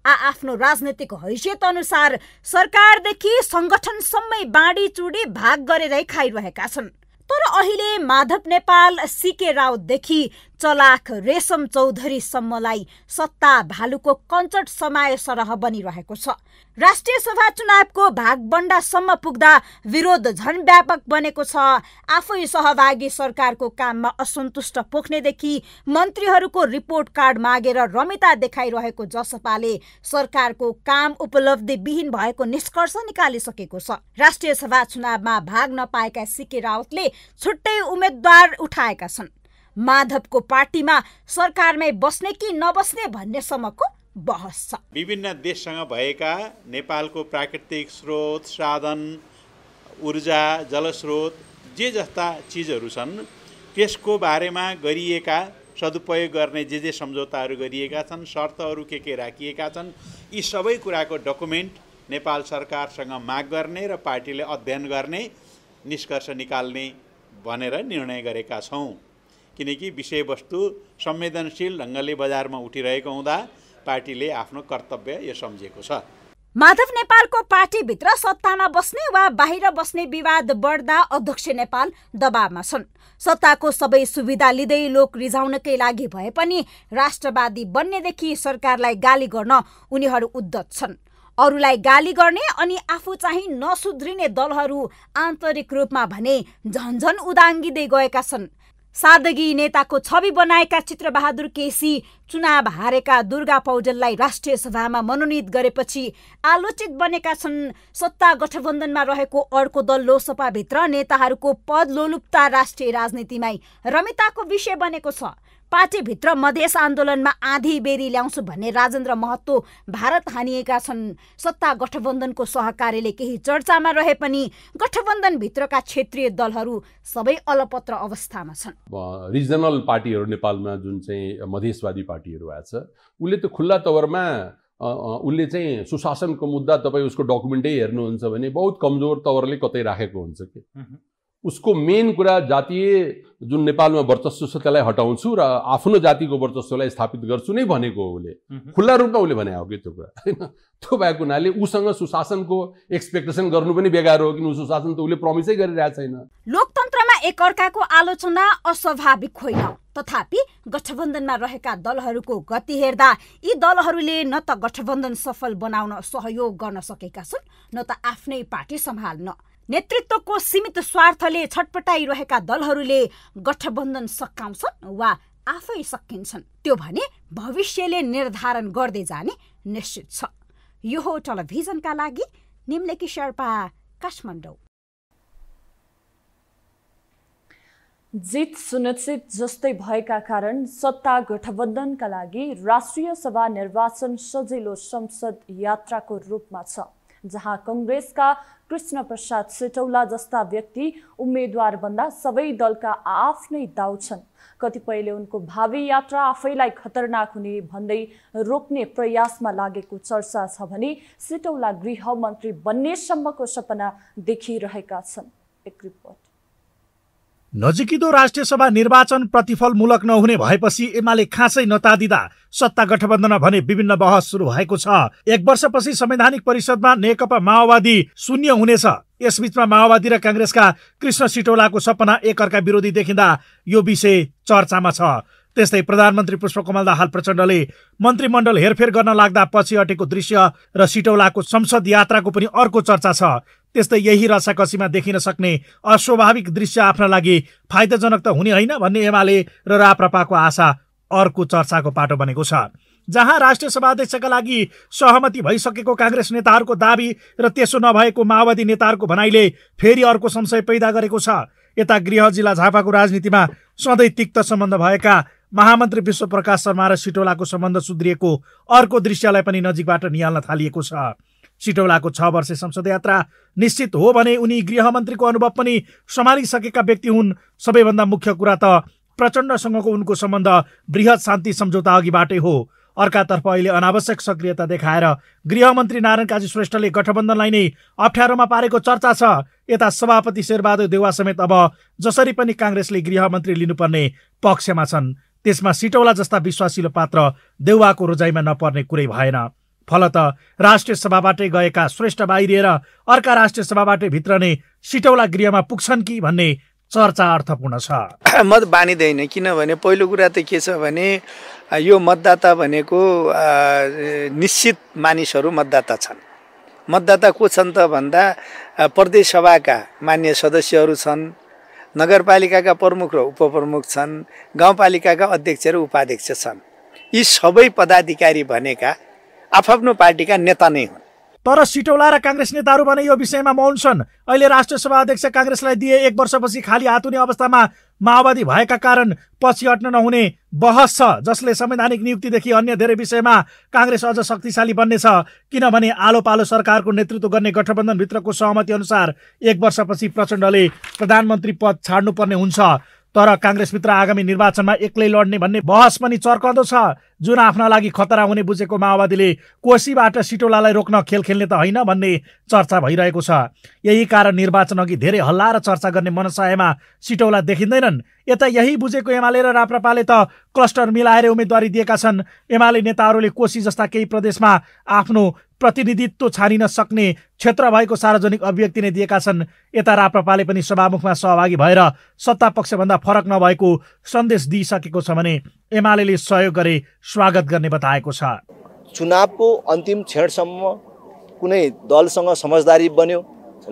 आ आफ्नो राजनीतिक हैसियत अनुसार सरकारदेखि सङ्गठनसम्मै बाँडी चुडी भाग गरेरै खाइरहेका छन् तर अहिले माधव नेपाल सिके राउतदेखि चलाख रेशम चौधरी सम्मलाई सत्ता भालुको कञ्चट समाय सरह बनिरहेको छ राष्ट्रिय सभा चुनावको भागबण्डासम्म पुग्दा विरोध झन व्यापक बनेको छ आफै सहभागी सरकारको काममा असन्तुष्ट पोख्नेदेखि मन्त्रीहरूको रिपोर्ट कार्ड मागेर रमिता देखाइरहेको जसपाले सरकारको काम उपलब्धि विहीन भएको निष्कर्ष निकालिसकेको छ राष्ट्रिय सभा चुनावमा भाग नपाएका सिके रावतले छुट्टै उम्मेद्वार उठाएका छन् माधवको पार्टीमा सरकारमै बस्ने कि नबस्ने भन्ने बहस छ विभिन्न देशसँग भएका नेपालको प्राकृतिक स्रोत साधन ऊर्जा जलस्रोत जे जस्ता चिजहरू छन् त्यसको बारेमा गरिएका सदुपयोग गर्ने जे जे सम्झौताहरू गरिएका छन् शर्तहरू के के राखिएका छन् यी सबै कुराको डकुमेन्ट नेपाल सरकारसँग माग गर्ने र पार्टीले अध्ययन गर्ने निष्कर्ष निकाल्ने भनेर निर्णय गरेका छौँ किनकि विषयवस्तु संवेदनशील ढङ्गले बजारमा उठिरहेको हुँदा पार्टीले आफ्नो कर्तव्य यो सम्झेको छ माधव नेपालको पार्टीभित्र सत्तामा बस्ने वा बाहिर बस्ने विवाद बढ्दा अध्यक्ष नेपाल दबावमा छन् सत्ताको सबै सुविधा लिँदै लोक रिझाउनकै लागि भए पनि राष्ट्रवादी बन्नेदेखि सरकारलाई गाली गर्न उनीहरू उद्धत छन् अरूलाई गाली गर्ने अनि आफू चाहिँ नसुध्रिने दलहरू आन्तरिक रूपमा भने झन्झन उदाङ्गिँदै गएका छन् सादगी नेताको छवि बनाएका चित्रबहादुर केसी चुनाव हारेका दुर्गा पौडेललाई राष्ट्रिय सभामा मनोनित गरेपछि आलोचित बनेका छन् सत्ता गठबन्धनमा रहेको अर्को दल लोकसभाभित्र नेताहरूको पद लोलुप्ता राष्ट्रिय राजनीतिमै रमिताको विषय बनेको छ पार्टीभित्र मधेस आन्दोलनमा आँधी बेरी ल्याउँछु भन्ने राजेन्द्र महतो भारत हानिएका छन् सत्ता गठबन्धनको सहकार्यले केही चर्चामा रहे पनि गठबन्धनभित्रका क्षेत्रीय दलहरू सबै अलपत्र अवस्थामा छन् रिजनल पार्टीहरू नेपालमा जुन चाहिँ मधेसवादी पार्टीहरू आएछ उसले त खुल्ला तवरमा उसले चाहिँ सुशासनको मुद्दा तपाईँ उसको डकुमेन्टै हेर्नुहुन्छ भने बहुत कमजोर तवरले कतै राखेको हुन्छ कि उसको मेन कुरा जातीय जुन नेपालमा वर्चस्व छ त्यसलाई हटाउँछु र आफ्नो जातिको वर्चस्वलाई स्थापित गर्छु नै भनेको हो उसले खुल्ला रूपमा उसले भने हो कि त्यो कुरा होइन त्यो भएको हुनाले उसँग सुशासनको एक्सपेक्टेसन गर्नु पनि बेकार हो किन सुशासन त उसले प्रमिसै गरिरहेको छैन लोकतन्त्रमा एकअर्काको आलोचना अस्वाभाविक होइन तथापि गठबन्धनमा रहेका दलहरूको गति हेर्दा यी दलहरूले न त गठबन्धन सफल बनाउन सहयोग गर्न सकेका छन् न त आफ्नै पार्टी सम्हाल्न नेतृत्वको सीमित स्वार्थले छटपटाइरहेका दलहरूले गठबन्धन सकाउँछन् वा आफै सकिन्छन् त्यो भने भविष्यले निर्धारण गर्दै जाने निश्चित छ यो हो टेलिभिजनका लागि निम्लेकी शेर्पा काठमाडौँ जित सुनिश्चित जस्तै भएका कारण सत्ता गठबन्धनका लागि राष्ट्रिय सभा निर्वाचन सजिलो संसद यात्राको रूपमा छ जहाँ कङ्ग्रेसका कृष्ण प्रसाद सेटौला जस्ता व्यक्ति उम्मेद्वार बन्दा सबै दलका आफ्नै दाउ छन् कतिपयले उनको भावी यात्रा आफैलाई खतरनाक हुने भन्दै रोक्ने प्रयासमा लागेको चर्चा छ भने सेटौला गृहमन्त्री बन्नेसम्मको सपना देखिरहेका छन् एक रिपोर्ट नजिकिदो राष्ट्रिय सभा निर्वाचन प्रतिफलमूलक नहुने भएपछि एमाले खासै नतादिँदा सत्ता गठबन्धन भने विभिन्न बहस सुरु भएको छ एक वर्षपछि संवैधानिक परिषदमा नेकपा माओवादी शून्य हुनेछ यसबीचमा माओवादी र काङ्ग्रेसका कृष्ण सिटौलाको सपना एकअर्का विरोधी देखिँदा यो विषय चर्चामा छ त्यस्तै प्रधानमन्त्री पुष्पकमल दाहाल प्रचण्डले मन्त्रीमण्डल हेरफेर गर्न लाग्दा पछि अटेको दृश्य र सिटौलाको संसद यात्राको पनि अर्को चर्चा छ त्यस्तै यही रसाकसीमा देखिन सक्ने अस्वाभाविक दृश्य आफ्ना लागि फाइदाजनक त हुने होइन भन्ने एमाले र राप्रपाको आशा अर्को चर्चाको पाटो बनेको छ जहाँ राष्ट्रिय सभाध्यक्षका लागि सहमति भइसकेको काङ्ग्रेस नेताहरूको दावी र त्यसो नभएको माओवादी नेताहरूको भनाइले फेरि अर्को संशय पैदा गरेको छ यता गृह जिल्ला झापाको राजनीतिमा सधैँ तिक्त सम्बन्ध भएका महामन्त्री विश्वप्रकाश शर्मा र सिटोलाको सम्बन्ध सुध्रिएको अर्को दृश्यलाई पनि नजिकबाट निहाल्न थालिएको छ सिटौलाको छ वर्ष संसद यात्रा निश्चित हो भने उनी गृहमन्त्रीको अनुभव पनि सम्हालिसकेका व्यक्ति हुन् सबैभन्दा मुख्य कुरा त प्रचण्डसँगको उनको सम्बन्ध वृहत शान्ति सम्झौता अघिबाटै हो अर्कातर्फ अहिले अनावश्यक सक्रियता देखाएर गृहमन्त्री नारायण काजी श्रेष्ठले गठबन्धनलाई नै अप्ठ्यारोमा पारेको चर्चा छ यता सभापति शेरबहादुर देवा समेत अब जसरी पनि काङ्ग्रेसले गृहमन्त्री लिनुपर्ने पक्षमा छन् त्यसमा सिटौला जस्ता विश्वासिलो पात्र देउवाको रोजाइमा नपर्ने कुरै भएन फलत राष्ट्रिय सभाबाटै गएका श्रेष्ठ बाहिरिएर अर्का राष्ट्रिय सभाबाटै भित्र नै सिटौला गृहमा पुग्छन् कि भन्ने चर्चा अर्थपूर्ण छ मत बानिँदैन किनभने पहिलो कुरा त के छ भने यो मतदाता भनेको निश्चित मानिसहरू मतदाता छन् मतदाता को छन् त भन्दा प्रदेश सभाका मान्य सदस्यहरू छन् नगरपालिकाका प्रमुख र उपप्रमुख छन् गाउँपालिकाका अध्यक्ष र उपाध्यक्ष छन् यी सबै पदाधिकारी भनेका आफ्नो पार्टीका नेता नै हुन् तर सिटौला र काङ्ग्रेस नेताहरू भने यो विषयमा मौन छन् अहिले राष्ट्रिय सभा अध्यक्ष काङ्ग्रेसलाई दिए एक वर्षपछि खाली हात हुने अवस्थामा माओवादी भएका कारण पछि हट्न नहुने बहस छ जसले संवैधानिक नियुक्तिदेखि अन्य धेरै विषयमा काङ्ग्रेस अझ शक्तिशाली बन्नेछ किनभने आलो पालो सरकारको नेतृत्व गर्ने गठबन्धनभित्रको सहमति अनुसार एक वर्षपछि प्रचण्डले प्रधानमन्त्री पद छाड्नुपर्ने हुन्छ तर काङ्ग्रेसभित्र आगामी निर्वाचनमा एक्लै लड्ने भन्ने बहस पनि चर्कदो छ जुन आफ्ना लागि खतरा हुने बुझेको माओवादीले कोशीबाट सिटोलालाई रोक्न खेल खेल्ने त होइन भन्ने चर्चा भइरहेको छ यही कारण निर्वाचन अघि धेरै हल्ला र चर्चा गर्ने मनसायमा सिटौला देखिँदैनन् यता यही बुझेको एमाले र राप्रपाले त क्लस्टर मिलाएर उम्मेदवारी दिएका छन् एमाले नेताहरूले कोशी जस्ता केही प्रदेशमा आफ्नो प्रतिनिधित्व छानिन सक्ने क्षेत्र भएको सार्वजनिक अभिव्यक्ति नै दिएका छन् यता राप्रपाले पनि सभामुखमा सहभागी भएर सत्ता पक्षभन्दा फरक नभएको सन्देश दिइसकेको छ भने एमाले सहयोग गरे स्वागत गर्ने बताएको छ चुनावको अन्तिम क्षणसम्म कुनै दलसँग समझदारी बन्यो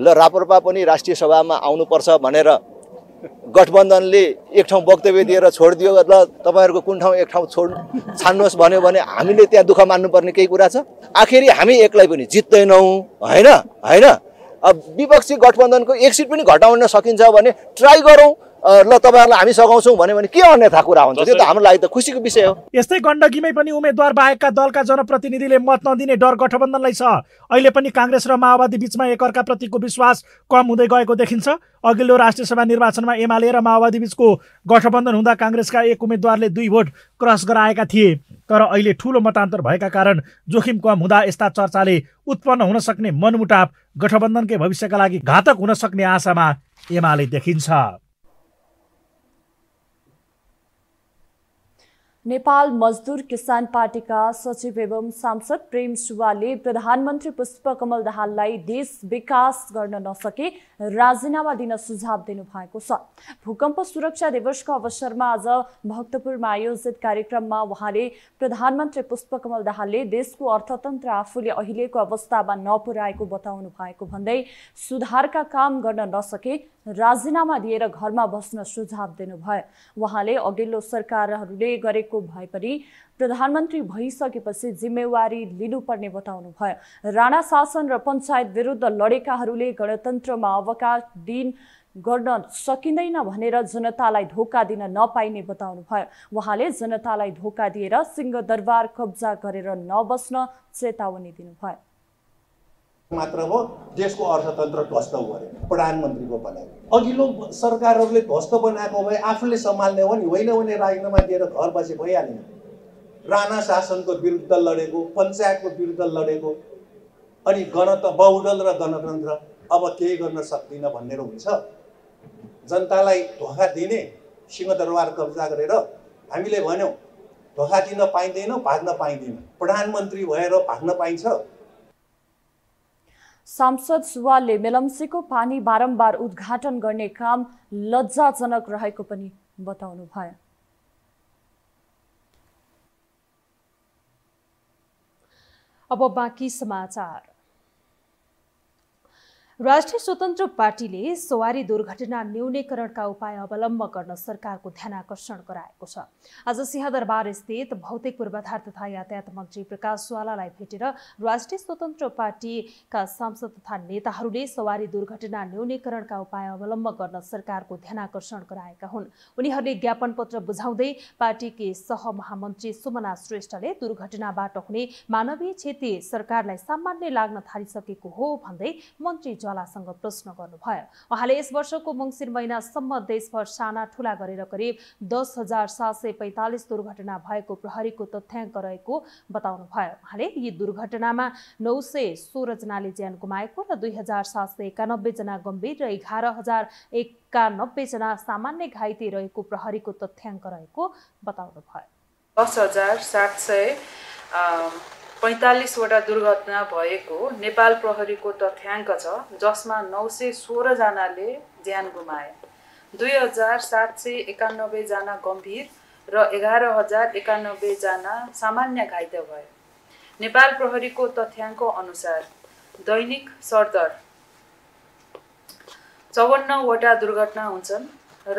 ल राप्रपा पनि राष्ट्रिय सभामा आउनुपर्छ भनेर गठबन्धनले एक ठाउँ वक्तव्य दिएर छोडिदियो र तपाईँहरूको कुन ठाउँ एक ठाउँ छोड छान्नुहोस् भन्यो भने हामीले त्यहाँ दुःख मान्नुपर्ने केही कुरा छ आखिरी हामी एक्लै पनि जित्दैनौँ होइन होइन अब विपक्षी गठबन्धनको एक सिट पनि घटाउन सकिन्छ भने ट्राई गरौँ ल तपाईँहरूलाई हामी सघाउँछौँ भन्यो भने के अन्यथा कुरा हुन्छ त्यो त हाम्रो लागि त खुसीको विषय हो यस्तै गण्डकीमै पनि उम्मेद्वार बाहेकका दलका जनप्रतिनिधिले मत नदिने डर गठबन्धनलाई छ अहिले पनि काङ्ग्रेस र माओवादी बिचमा एकअर्काप्रतिको विश्वास कम हुँदै गएको देखिन्छ अघिल्लो राष्ट्रिय सभा निर्वाचनमा एमाले र माओवादी बिचको गठबन्धन हुँदा काङ्ग्रेसका एक उम्मेद्वारले दुई भोट क्रस गराएका थिए तर अहिले ठुलो मतान्तर भएका कारण जोखिम कम हुँदा यस्ता चर्चाले उत्पन्न हुन सक्ने मनमुटाप गठबन्धनकै भविष्यका लागि घातक हुन सक्ने आशामा एमाले देखिन्छ नेपाल मजदुर किसान पार्टीका सचिव एवं सांसद प्रेम सुवालले प्रधानमन्त्री पुष्पकमल दाहाललाई देश विकास गर्न नसके राजीनामा दिन सुझाव दिनुभएको छ भूकम्प सुरक्षा दिवसको अवसरमा आज भक्तपुरमा आयोजित कार्यक्रममा उहाँले प्रधानमन्त्री पुष्पकमल दाहालले देशको अर्थतन्त्र आफूले अहिलेको अवस्थामा नपुर्याएको बताउनु भएको भन्दै सुधारका काम गर्न नसके राजीनामा दिएर घरमा बस्न सुझाव दिनुभयो उहाँले अघिल्लो सरकारहरूले गरेको भए पनि प्रधानमन्त्री भइसकेपछि जिम्मेवारी लिनुपर्ने बताउनु भयो राणा शासन र पञ्चायत विरुद्ध लडेकाहरूले गणतन्त्रमा अवकाश दिन गर्न सकिँदैन भनेर जनतालाई धोका दिन नपाइने बताउनु भयो उहाँले जनतालाई धोका दिएर सिंहदरबार कब्जा गरेर नबस्न चेतावनी दिनुभयो मात्र हो देशको अर्थतन्त्र ध्वस्त गर्यो प्रधानमन्त्रीको बनायो अघिल्लो सरकारहरूले ध्वस्त बनाएको भए आफूले सम्हाल्ने हो नि होइन भने राजीनामा दिएर घर बसे भइहाल्ने राणा शासनको विरुद्ध लडेको पञ्चायतको विरुद्ध लडेको अनि गणत बहुदल र गणतन्त्र अब केही गर्न सक्दिनँ भनेर हुन्छ जनतालाई धोका दिने सिंहदरबार कब्जा गरेर हामीले भन्यौँ धोका दिन पाइँदैन भाग्न पाइँदैन प्रधानमन्त्री भएर भाग्न पाइन्छ सांसद सुवालले मेलम्सीको पानी बारम्बार उद्घाटन गर्ने काम लज्जाजनक रहेको पनि बताउनु भयो अब बाँकी समाचार राष्ट्रिय स्वतन्त्र पार्टीले सवारी दुर्घटना न्यूनीकरणका उपाय अवलम्ब गर्न सरकारको ध्यान आकर्षण गराएको छ आज सिंहदरबार स्थित भौतिक पूर्वाधार तथा यातायात मन्त्री प्रकाश ज्वालालाई भेटेर राष्ट्रिय स्वतन्त्र पार्टीका सांसद तथा नेताहरूले सवारी दुर्घटना न्यूनीकरणका उपाय अवलम्ब गर्न सरकारको ध्यान आकर्षण गराएका हुन् उनीहरूले ज्ञापन पत्र बुझाउँदै पार्टीकी सहमहामन्त्री सुमना श्रेष्ठले दुर्घटनाबाट हुने मानवीय क्षति सरकारलाई सामान्य लाग्न थालिसकेको हो भन्दै मन्त्री उज्यालासँग प्रश्न गर्नुभयो उहाँले यस वर्षको मङ्सिर महिनासम्म देशभर साना ठुला गरेर करिब दस हजार सात सय पैँतालिस दुर्घटना भएको प्रहरीको तथ्याङ्क रहेको बताउनुभयो उहाँले यी दुर्घटनामा नौ सय सोह्रजनाले ज्यान गुमाएको र दुई हजार सात सय एकानब्बेजना गम्भीर र एघार हजार एकानब्बेजना सामान्य घाइते रहेको प्रहरीको तथ्याङ्क रहेको बताउनुभयो दस हजार सात सय पैँतालिसवटा दुर्घटना भएको नेपाल प्रहरीको तथ्याङ्क छ जसमा नौ सय सोह्रजनाले ज्यान गुमाए दुई हजार सात सय एकानब्बेजना गम्भीर र एघार हजार एकानब्बेजना सामान्य घाइते भए नेपाल प्रहरीको तथ्याङ्क अनुसार दैनिक सरदर चौवन्नवटा दुर्घटना हुन्छन्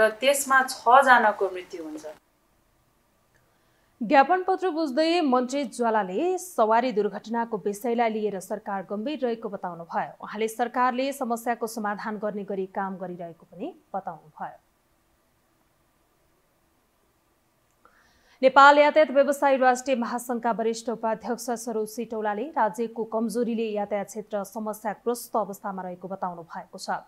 र त्यसमा छजनाको मृत्यु हुन्छ ज्ञापनपत्र बुझ्दै मन्त्री ज्वालाले सवारी दुर्घटनाको विषयलाई लिएर सरकार गम्भीर रहेको बताउनुभयो उहाँले सरकारले समस्याको समाधान गर्ने गरी काम गरिरहेको पनि बताउनुभयो नेपाल यातायात व्यवसाय राष्ट्रिय महासङ्घका वरिष्ठ उपाध्यक्ष सरोज सिटौलाले राज्यको कमजोरीले यातायात क्षेत्र समस्याग्रस्त अवस्थामा रहेको बताउनु भएको छ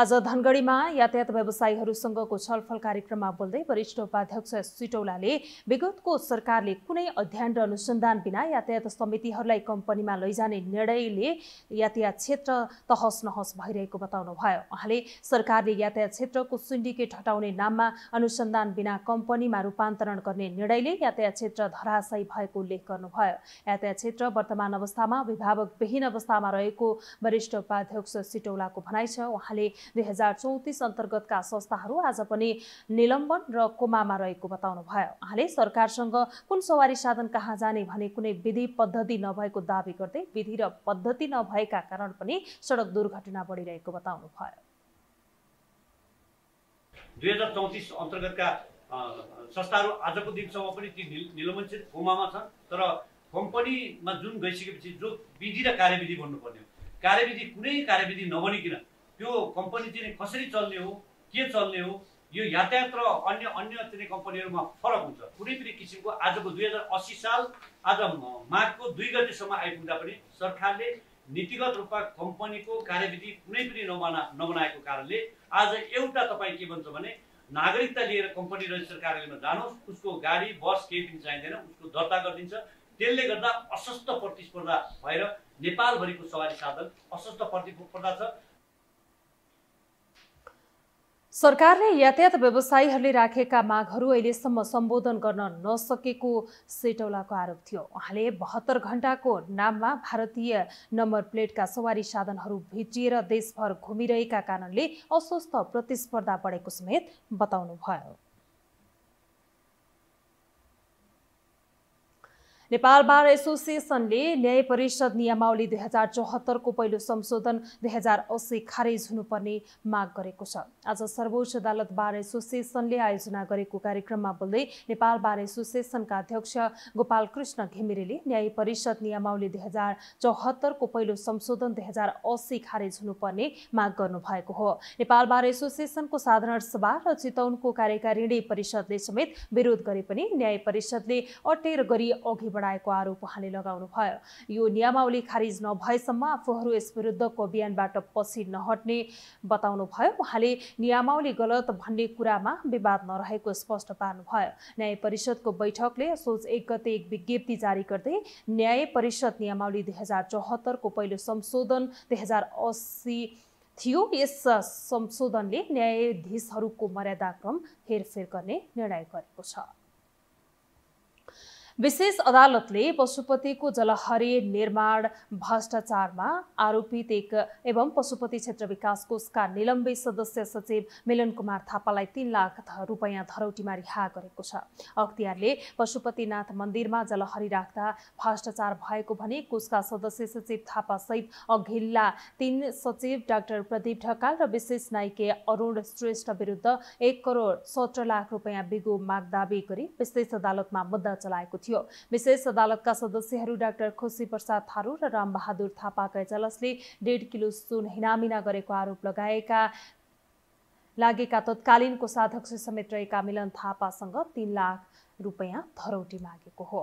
आज धनगढीमा यातायात व्यवसायीहरूसँगको छलफल कार्यक्रममा बोल्दै वरिष्ठ उपाध्यक्ष सिटौलाले विगतको सरकारले कुनै अध्ययन र अनुसन्धान बिना यातायात समितिहरूलाई कम्पनीमा लैजाने निर्णयले यातायात क्षेत्र तहस नहस भइरहेको बताउनुभयो उहाँले सरकारले यातायात क्षेत्रको सिन्डिकेट हटाउने नाममा अनुसन्धान बिना कम्पनीमा रूपान्तरण गर्ने निर्णयले यातायात क्षेत्र धराशयी भएको उल्लेख गर्नुभयो यातायात क्षेत्र वर्तमान अवस्थामा अभिभावकविहीन अवस्थामा रहेको वरिष्ठ उपाध्यक्ष सिटौलाको भनाइ छ उहाँले दुई हजार चौतिस अन्तर्गतका संस्थाहरू आज पनि निलम्बन र कोमामा रहेको बताउनु भयो उहाँले सरकारसँग कुन सवारी साधन कहाँ जाने भने कुनै विधि पद्धति नभएको दावी गर्दै विधि र पद्धति नभएका कारण पनि सडक दुर्घटना बढिरहेको भयो दुई हजार चौतिस अन्तर्गतका संस्थाहरू आजको दिनसम्म पनि ती निलम्बन छन् कोमामा छन् तर कम्पनीमा जुन गइसकेपछि जो विधि र कार्यविधि भन्नुपर्ने हो कार्यविधि कुनै कार्यविधि नबनिकन त्यो कम्पनी चाहिँ कसरी चल्ने हो के चल्ने हो यो यातायात र अन्य अन्य चाहिँ कम्पनीहरूमा फरक हुन्छ कुनै पनि किसिमको आजको दुई हजार अस्सी साल आज माघको दुई गतिसम्म आइपुग्दा पनि सरकारले नीतिगत रूपमा कम्पनीको कार्यविधि कुनै पनि नबना नबनाएको कारणले आज एउटा तपाईँ के भन्छ भने नागरिकता लिएर कम्पनी रजिस्टर कार्यालयमा जानुहोस् उसको गाडी बस केही पनि चाहिँदैन उसको दर्ता गरिदिन्छ त्यसले गर्दा अस्वस्थ प्रतिस्पर्धा भएर नेपालभरिको सवारी साधन अस्वस्थ प्रतिस्पर्धा छ सरकारले यातायात व्यवसायीहरूले राखेका मागहरू अहिलेसम्म सम्बोधन गर्न नसकेको सेटौलाको आरोप थियो उहाँले बहत्तर घण्टाको नाममा भारतीय नम्बर प्लेटका सवारी साधनहरू भेटिएर देशभर घुमिरहेका कारणले अस्वस्थ प्रतिस्पर्धा बढेको समेत बताउनुभयो नेपाल बार एसोसिएसनले न्याय परिषद नियमावली दुई हजार चौहत्तरको पहिलो संशोधन दुई हजार अस्सी खारेज हुनुपर्ने माग गरेको छ आज सर्वोच्च अदालत बार एसोसिएसनले आयोजना गरेको कार्यक्रममा बोल्दै नेपाल बार एसोसिएसनका अध्यक्ष गोपाल कृष्ण घिमिरेले न्याय परिषद नियमावली दुई हजार चौहत्तरको पहिलो संशोधन दुई हजार असी खारेज हुनुपर्ने माग गर्नुभएको हो नेपाल बार एसोसिएसनको साधारण सभा र चितौनको कार्यकारिणी परिषदले समेत विरोध गरे पनि न्याय परिषदले अटेर गरी अघि बढाएको आरोप उहाँले लगाउनु भयो यो नियमावली खारिज नभएसम्म आफूहरू यस विरुद्धको अभियानबाट पछि नहट्ने बताउनु भयो उहाँले नियमावली गलत भन्ने कुरामा विवाद नरहेको स्पष्ट पार्नुभयो न्याय परिषदको बैठकले सोच एक गते एक विज्ञप्ति जारी गर्दै न्याय परिषद नियमावली दुई हजार चौहत्तरको पहिलो संशोधन दुई हजार अस्सी थियो यस संशोधनले न्यायाधीशहरूको मर्यादाक्रम हेरफेर गर्ने निर्णय गरेको छ विशेष अदालतले पशुपतिको जलहरे निर्माण भ्रष्टाचारमा आरोपित एक एवं पशुपति क्षेत्र विकास कोषका निलम्बित सदस्य सचिव मिलन कुमार थापालाई तीन लाख रुपियाँ धरौटीमा रिहा गरेको छ अख्तियारले पशुपतिनाथ मन्दिरमा जलहरी राख्दा भ्रष्टाचार भएको भने कोषका सदस्य सचिव थापा सहित अघिल्ला तीन सचिव डाक्टर प्रदीप ढकाल र विशेष नायिके अरुण श्रेष्ठ विरुद्ध एक करोड सत्र लाख रुपियाँ बिगो माग गरी विशेष अदालतमा मुद्दा चलाएको थियो विशेष अदालतका सदस्यहरू डाक्टर खुसी प्रसाद थारू र रामबहादुर थापाका एजलसले डेढ किलो सुन हिनामिना गरेको आरोप लगाएका लागेका तत्कालीन कोषाध्यक्ष समेत रहेका मिलन थापासँग तिन लाख रुपियाँ धरौटी मागेको हो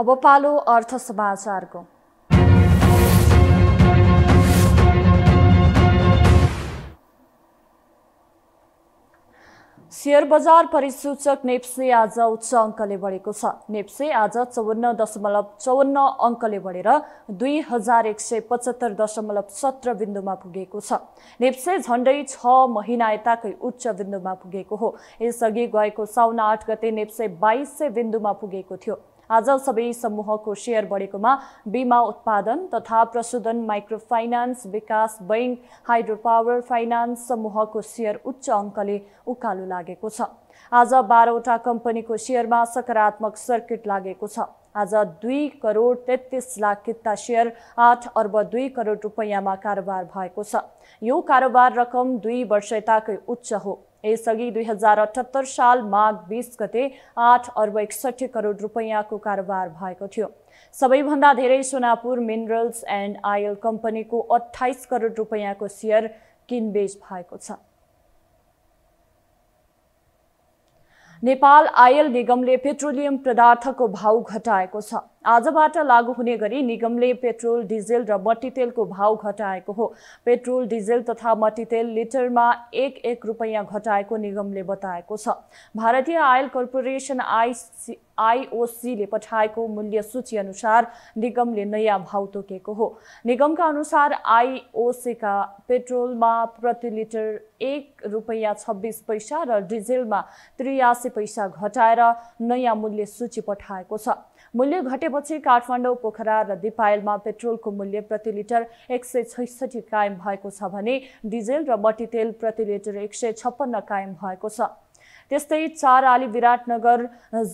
अब पालो अर्थ समाचारको शेयर बजार परिसूचक नेप्से आज उच्च अङ्कले बढेको छ नेप्से आज चौवन्न दशमलव चौवन्न अङ्कले बढेर दुई हजार एक सय पचहत्तर दशमलव सत्र बिन्दुमा पुगेको छ नेप्से झन्डै छ महिना यताकै उच्च बिन्दुमा पुगेको हो यसअघि गएको साउन आठ गते नेप्से बाइस बिन्दुमा पुगेको थियो आज सबै समूहको सेयर बढेकोमा बिमा उत्पादन तथा प्रशोधन माइक्रो फाइनान्स विकास बैङ्क हाइड्रो पावर फाइनान्स समूहको सेयर उच्च अङ्कले उकालो लागेको छ आज बाह्रवटा कम्पनीको सेयरमा सकारात्मक सर्किट लागेको छ आज दुई करोड तेत्तिस लाख किता सेयर आठ अर्ब दुई करोड रुपैयाँमा कारोबार भएको छ यो कारोबार रकम दुई वर्ष यताकै उच्च हो यसअघि दुई हजार अठहत्तर साल माघ बिस गते आठ अर्ब एकसठी करोड रुपैयाँको कारोबार भएको थियो सबैभन्दा धेरै सोनापुर मिनरल्स एन्ड आयल कम्पनीको अठाइस करोड रुपैयाँको सेयर किनबेच भएको छ नेपाल आयल निगमले पेट्रोलियम पदार्थको भाउ घटाएको छ आजबाट लागू हुने गरी निगमले पेट्रोल डिजेल र मट्टीतेलको भाउ घटाएको हो पेट्रोल डिजेल तथा मट्टीतेल लिटरमा एक एक रुपैयाँ घटाएको निगमले बताएको छ भारतीय आयल कर्पोरेसन आइसी आइओसीले पठाएको मूल्य सूची अनुसार निगमले नयाँ भाउ तोकेको हो निगमका अनुसार आइओसीका पेट्रोलमा प्रति लिटर एक रुपैयाँ छब्बिस पैसा र डिजेलमा त्रियासी पैसा घटाएर नयाँ मूल्य सूची पठाएको छ मूल्य घटेपछि काठमाडौँ पोखरा र दिपायलमा पेट्रोलको मूल्य प्रति लिटर एक सय छैसठी कायम भएको छ भने डिजेल र मट्टितेल प्रति लिटर एक सय छप्पन्न कायम भएको छ त्यस्तै चार आली विराटनगर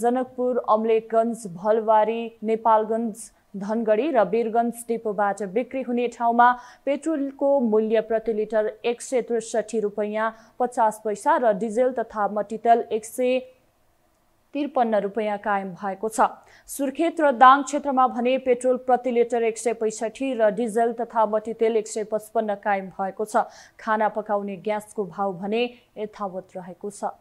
जनकपुर अम्लेगञ्ज भलवारी नेपालगञ्ज धनगढी र वीरगञ्ज डिपोबाट बिक्री हुने ठाउँमा पेट्रोलको मूल्य प्रति लिटर एक सय त्रिसठी रुपियाँ पचास पैसा र डिजेल तथा मटितल एक सय त्रिपन्न रुपियाँ कायम भएको छ सुर्खेत र दाङ क्षेत्रमा भने पेट्रोल प्रति लिटर एक सय पैँसठी र डिजल तथा मट्टीतेल एक सय पचपन्न कायम भएको छ खाना पकाउने ग्यासको भाव भने यथावत रहेको छ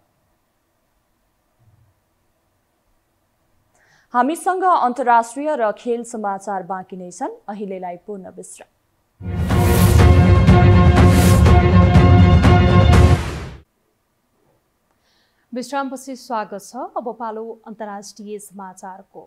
हामीसँग अन्तर्राष्ट्रिय र खेल समाचार बाँकी नै छन् अहिलेलाई पूर्ण विश्राम विश्रामपछि स्वागत छ अब पालो अन्तर्राष्ट्रिय समाचारको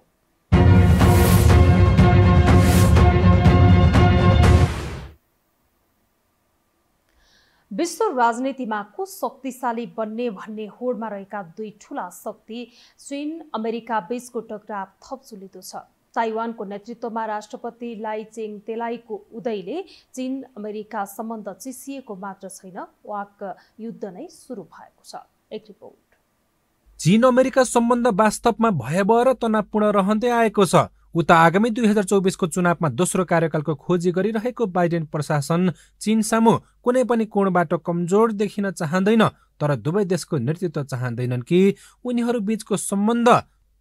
विश्व राजनीतिमा को शक्तिशाली बन्ने भन्ने होडमा रहेका दुई ठूला शक्ति चीन अमेरिका बीचको टकराव थप चुलितो छ ताइवानको नेतृत्वमा राष्ट्रपति लाई चेङ तेलाईको उदयले चीन अमेरिका सम्बन्ध चिसिएको मात्र छैन वाक युद्ध नै सुरु भएको छ एक रिपोर्ट चीन अमेरिका सम्बन्ध वास्तवमा भयावह र तनावपूर्ण रहँदै आएको छ उता आगामी दुई हजार चौबिसको चुनावमा दोस्रो कार्यकालको खोजी गरिरहेको बाइडेन प्रशासन चीन सामु कुनै पनि कोणबाट कमजोर देखिन चाहँदैन तर दुवै देशको नेतृत्व चाहँदैनन् कि उनीहरू बीचको सम्बन्ध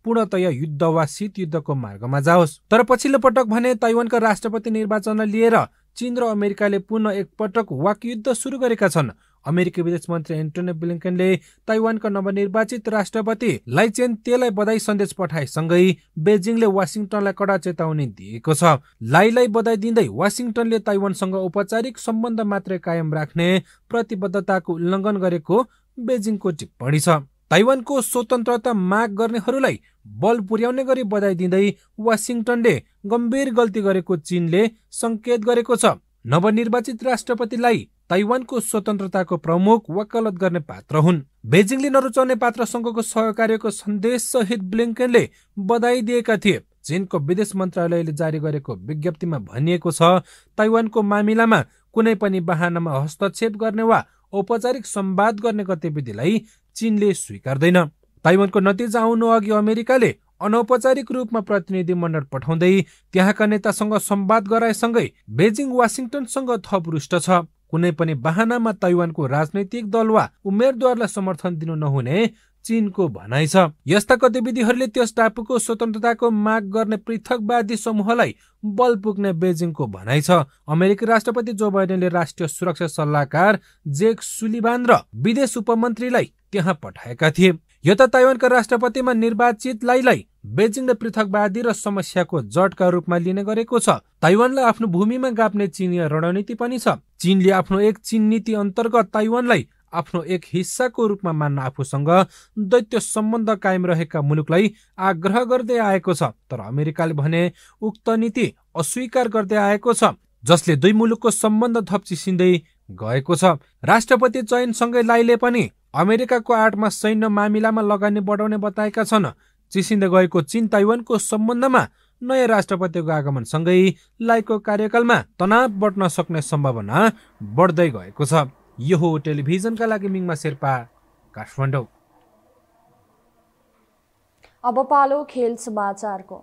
पूर्णतया युद्ध वा शीत युद्धको मार्गमा जाओस् तर पछिल्लो पटक भने ताइवानका राष्ट्रपति निर्वाचनलाई लिएर चीन र अमेरिकाले पुनः एकपटक वाक युद्ध सुरु गरेका छन् अमेरिकी विदेश मन्त्री एन्टोनियो ब्लिङकनले ताइवानका नवनिर्वाचित राष्ट्रपति लाइचेन तेलाई बधाई सन्देश पठाए सँगै बेजिङले वासिङटनलाई कडा चेतावनी दिएको छ लाइलाई बधाई दिँदै वासिङटनले ताइवानसँग औपचारिक सम्बन्ध मात्रै कायम राख्ने प्रतिबद्धताको उल्लङ्घन गरेको बेजिङको टिप्पणी छ ताइवानको स्वतन्त्रता माग गर्नेहरूलाई बल पुर्याउने गरी बधाई दिँदै वासिङटनले गम्भीर गल्ती गरेको चीनले सङ्केत गरेको छ नवनिर्वाचित राष्ट्रपतिलाई ताइवानको स्वतन्त्रताको प्रमुख वकालत गर्ने पात्र हुन् बेजिङले नरुचाउने पात्रसँगको सहकार्यको सन्देश सहित ब्लिङ्कनले बधाई दिएका थिए चीनको विदेश मन्त्रालयले जारी गरेको विज्ञप्तिमा भनिएको छ ताइवानको मामिलामा कुनै पनि वाहनामा हस्तक्षेप गर्ने वा औपचारिक सम्वाद गर्ने गतिविधिलाई चिनले स्वीकार्दैन ताइवानको नतिजा आउनु अघि अमेरिकाले अनौपचारिक रूपमा प्रतिनिधि मण्डल पठाउँदै त्यहाँका नेतासँग सम्वाद गराएसँगै बेजिङ वासिङटनसँग थप रुष्ट छ कुनै पनि बाहनामा ताइवानको राजनैतिक दल वा उम्मेद्वारलाई समर्थन दिनु नहुने चीनको भनाइ छ यस्ता गतिविधिहरूले त्यस टापुको स्वतन्त्रताको माग गर्ने पृथकवादी समूहलाई बल पुग्ने बेजिङको भनाइ छ अमेरिकी राष्ट्रपति जो बाइडेनले राष्ट्रिय सुरक्षा सल्लाहकार जेक सुलिबान र विदेश उपमन्त्रीलाई त्यहाँ पठाएका थिए यो त ताइवानका राष्ट्रपतिमा निर्वाचितलाईलाई बेजिङले पृथकवादी र समस्याको जटका रूपमा लिने गरेको छ ताइवानलाई आफ्नो भूमिमा गाप्ने चिनिया रणनीति पनि छ चीनले आफ्नो एक चीन नीति अन्तर्गत ताइवानलाई आफ्नो एक हिस्साको रूपमा मान्न आफूसँग दैत्य सम्बन्ध कायम रहेका मुलुकलाई आग्रह गर्दै आएको छ तर अमेरिकाले भने उक्त नीति अस्वीकार गर्दै आएको छ जसले दुई मुलुकको सम्बन्ध थप्चिसिँदै गएको छ राष्ट्रपति चयनसँगै लाइले पनि अमेरिकाको आठमा सैन्य मामिलामा लगानी बढाउने बताएका छन् चिसिँदै गएको चीन ताइवानको सम्बन्धमा नयाँ राष्ट्रपतिको आगमनसँगै लाइको कार्यकालमा तनाव बढ्न सक्ने सम्भावना बढ्दै गएको छ यो हो टेलिभिजनका लागि मिङमा शेर्पा काठमाडौँ अब पालो खेल समाचारको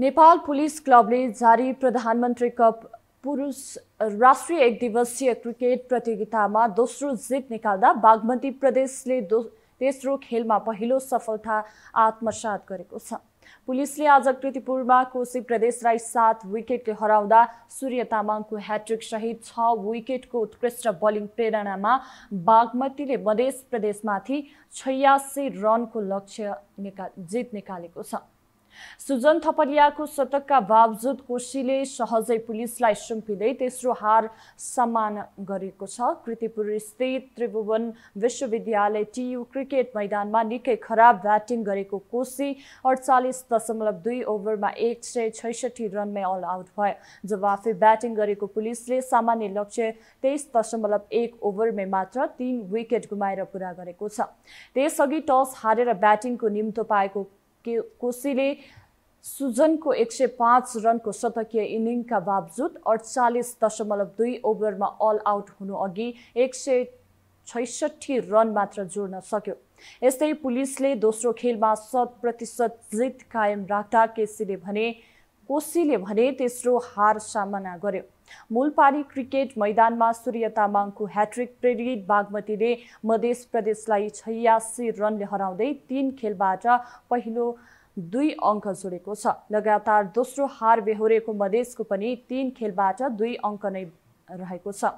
नेपाल पुलिस क्लबले जारी प्रधानमन्त्री कप पुरुष राष्ट्रिय एक दिवसीय क्रिकेट प्रतियोगितामा दोस्रो जित निकाल्दा बागमती प्रदेशले दो तेस्रो खेलमा पहिलो सफलता आत्मसात गरेको छ पुलिसले आज कृतिपुरमा कोशी प्रदेशलाई सात विकेटले हराउँदा सूर्य तामाङको ह्याट्रिक सहित छ विकेटको उत्कृष्ट बलिङ प्रेरणामा बागमतीले मधेस प्रदेशमाथि छयासी रनको लक्ष्य निका जित निकालेको छ सुजन थपलियाको शतकका बावजुद कोशीले सहजै पुलिसलाई सुम्पिँदै तेस्रो हार सम्मान गरेको छ कृतिपुर स्थित त्रिभुवन विश्वविद्यालय टियु क्रिकेट मैदानमा निकै खराब ब्याटिङ गरेको कोशी अडचालिस दशमलव दुई ओभरमा एक सय छैसठी रनमै अल आउट भयो जब आफै ब्याटिङ गरेको पुलिसले सामान्य लक्ष्य तेइस दशमलव एक ओभरमै मात्र तिन विकेट गुमाएर पुरा गरेको छ त्यसअघि टस हारेर ब्याटिङको निम्तो पाएको कोसीले सुजनको एक सय पाँच रनको शतकीय इनिङका बावजुद अडचालिस दशमलव दुई ओभरमा अल आउट हुनु अघि एक सय छैसठी रन मात्र जोड्न सक्यो यस्तै पुलिसले दोस्रो खेलमा शत प्रतिशत जित कायम राख्दा केसीले भने कोसीले भने तेस्रो हार सामना गर्यो मूलपारी क्रिकेट मैदानमा सूर्य तामाङको ह्याट्रिक प्रेरित बागमतीले मधेस प्रदेशलाई छयासी रनले हराउँदै तीन खेलबाट पहिलो दुई अङ्क जोडेको छ लगातार दोस्रो हार बेहोरेको मधेसको पनि तीन खेलबाट दुई अङ्क नै रहेको छ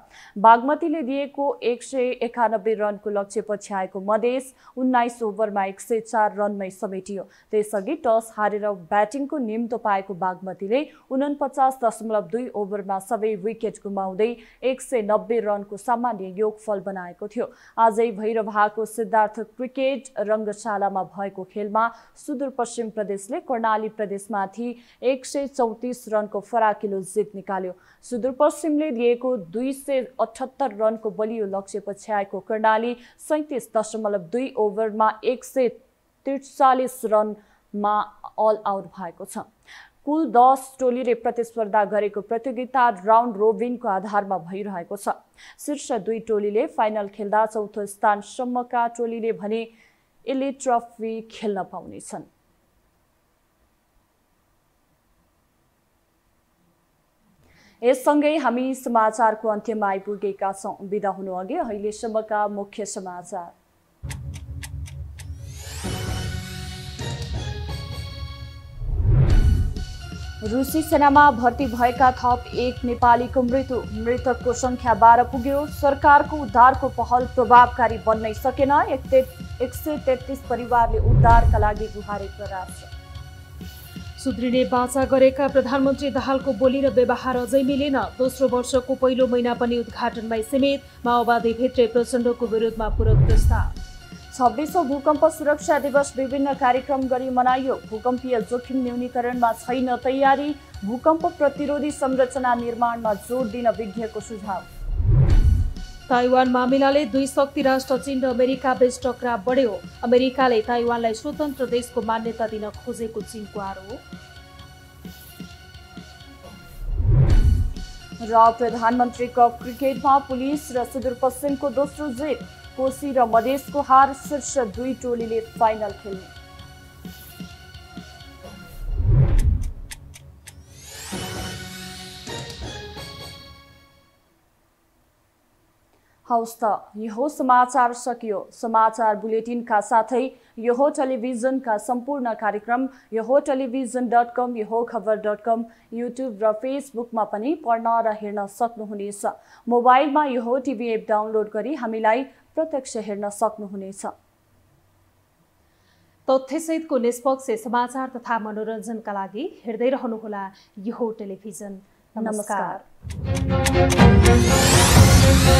बागमतीले दिएको एक सय एकानब्बे रनको लक्ष्य पछ्याएको मधेस उन्नाइस ओभरमा एक सय चार रनमै समेटियो त्यसअघि टस हारेर ब्याटिङको निम्तो पाएको बागमतीले उनपचास दशमलव दुई ओभरमा सबै विकेट गुमाउँदै एक सय नब्बे रनको सामान्य योगफल बनाएको थियो आजै भैरभाको सिद्धार्थ क्रिकेट रङ्गशालामा भएको खेलमा सुदूरपश्चिम प्रदेशले कर्णाली प्रदेशमाथि एक सय चौतिस रनको फराकिलो जित निकाल्यो सुदूरपश्चिमले दिएको दिएको दुई सय अठहत्तर रनको बलियो लक्ष्य पछ्याएको कर्णाली सैँतिस दशमलव दुई ओभरमा एक सय त्रिचालिस रनमा अल आउट भएको छ कुल दस टोलीले प्रतिस्पर्धा गरेको प्रतियोगिता राउन्ड रोबिनको आधारमा भइरहेको छ शीर्ष दुई टोलीले फाइनल खेल्दा चौथो स्थानसम्मका टोलीले भने यसले ट्रफी खेल्न पाउनेछन् यससँगै हामी समाचारको अन्त्यमा आइपुगेका छौँ विदा हुनु अघि अहिलेसम्मका मुख्य समाचार रुसी सेनामा भर्ती भएका थप एक नेपालीको मृत्यु मृतकको सङ्ख्या बाह्र पुग्यो सरकारको उद्धारको पहल प्रभावकारी बन्नै सकेन एक सय तेत्तिस परिवारले उद्धारका लागि गुहारेको राष्ट्र सुध्रिने बाचा गरेका प्रधानमन्त्री दाहालको बोली र व्यवहार अझै मिलेन दोस्रो वर्षको पहिलो महिना पनि उद्घाटनमै सीमित माओवादी भित्रै प्रचण्डको विरोधमा पूरक प्रस्ताव छब्बिसौँ भूकम्प सुरक्षा दिवस विभिन्न कार्यक्रम गरी मनाइयो भूकम्पीय जोखिम न्यूनीकरणमा छैन तयारी भूकम्प प्रतिरोधी संरचना निर्माणमा जोड दिन विज्ञको सुझाव ताइवान मामिलाले दुई शक्ति राष्ट्र चीन र अमेरिका बीच टक्राव बढ्यो अमेरिकाले ताइवानलाई स्वतन्त्र देशको मान्यता दिन खोजेको चीनको आरोप र प्रधानमन्त्री कप क्रिकेटमा पुलिस र सुदूरपश्चिमको दोस्रो जित कोशी र मधेसको हार शीर्ष दुई टोलीले फाइनल खेल्ने हौस् त यो समाचार सकियो समाचार बुलेटिनका साथै यो टेलिभिजनका सम्पूर्ण कार्यक्रम यो टेलिभिजन डट कम यो खबर डट कम युट्युब र फेसबुकमा पनि पढ्न र हेर्न सक्नुहुनेछ मोबाइलमा यो टिभी एप डाउनलोड गरी हामीलाई प्रत्यक्ष हेर्न सक्नुहुनेछ तथ्यसहितको निष्पक्ष समाचार तथा मनोरञ्जनका लागि हेर्दै रहनुहोला यो टेलिभिजन नमस्कार Müzik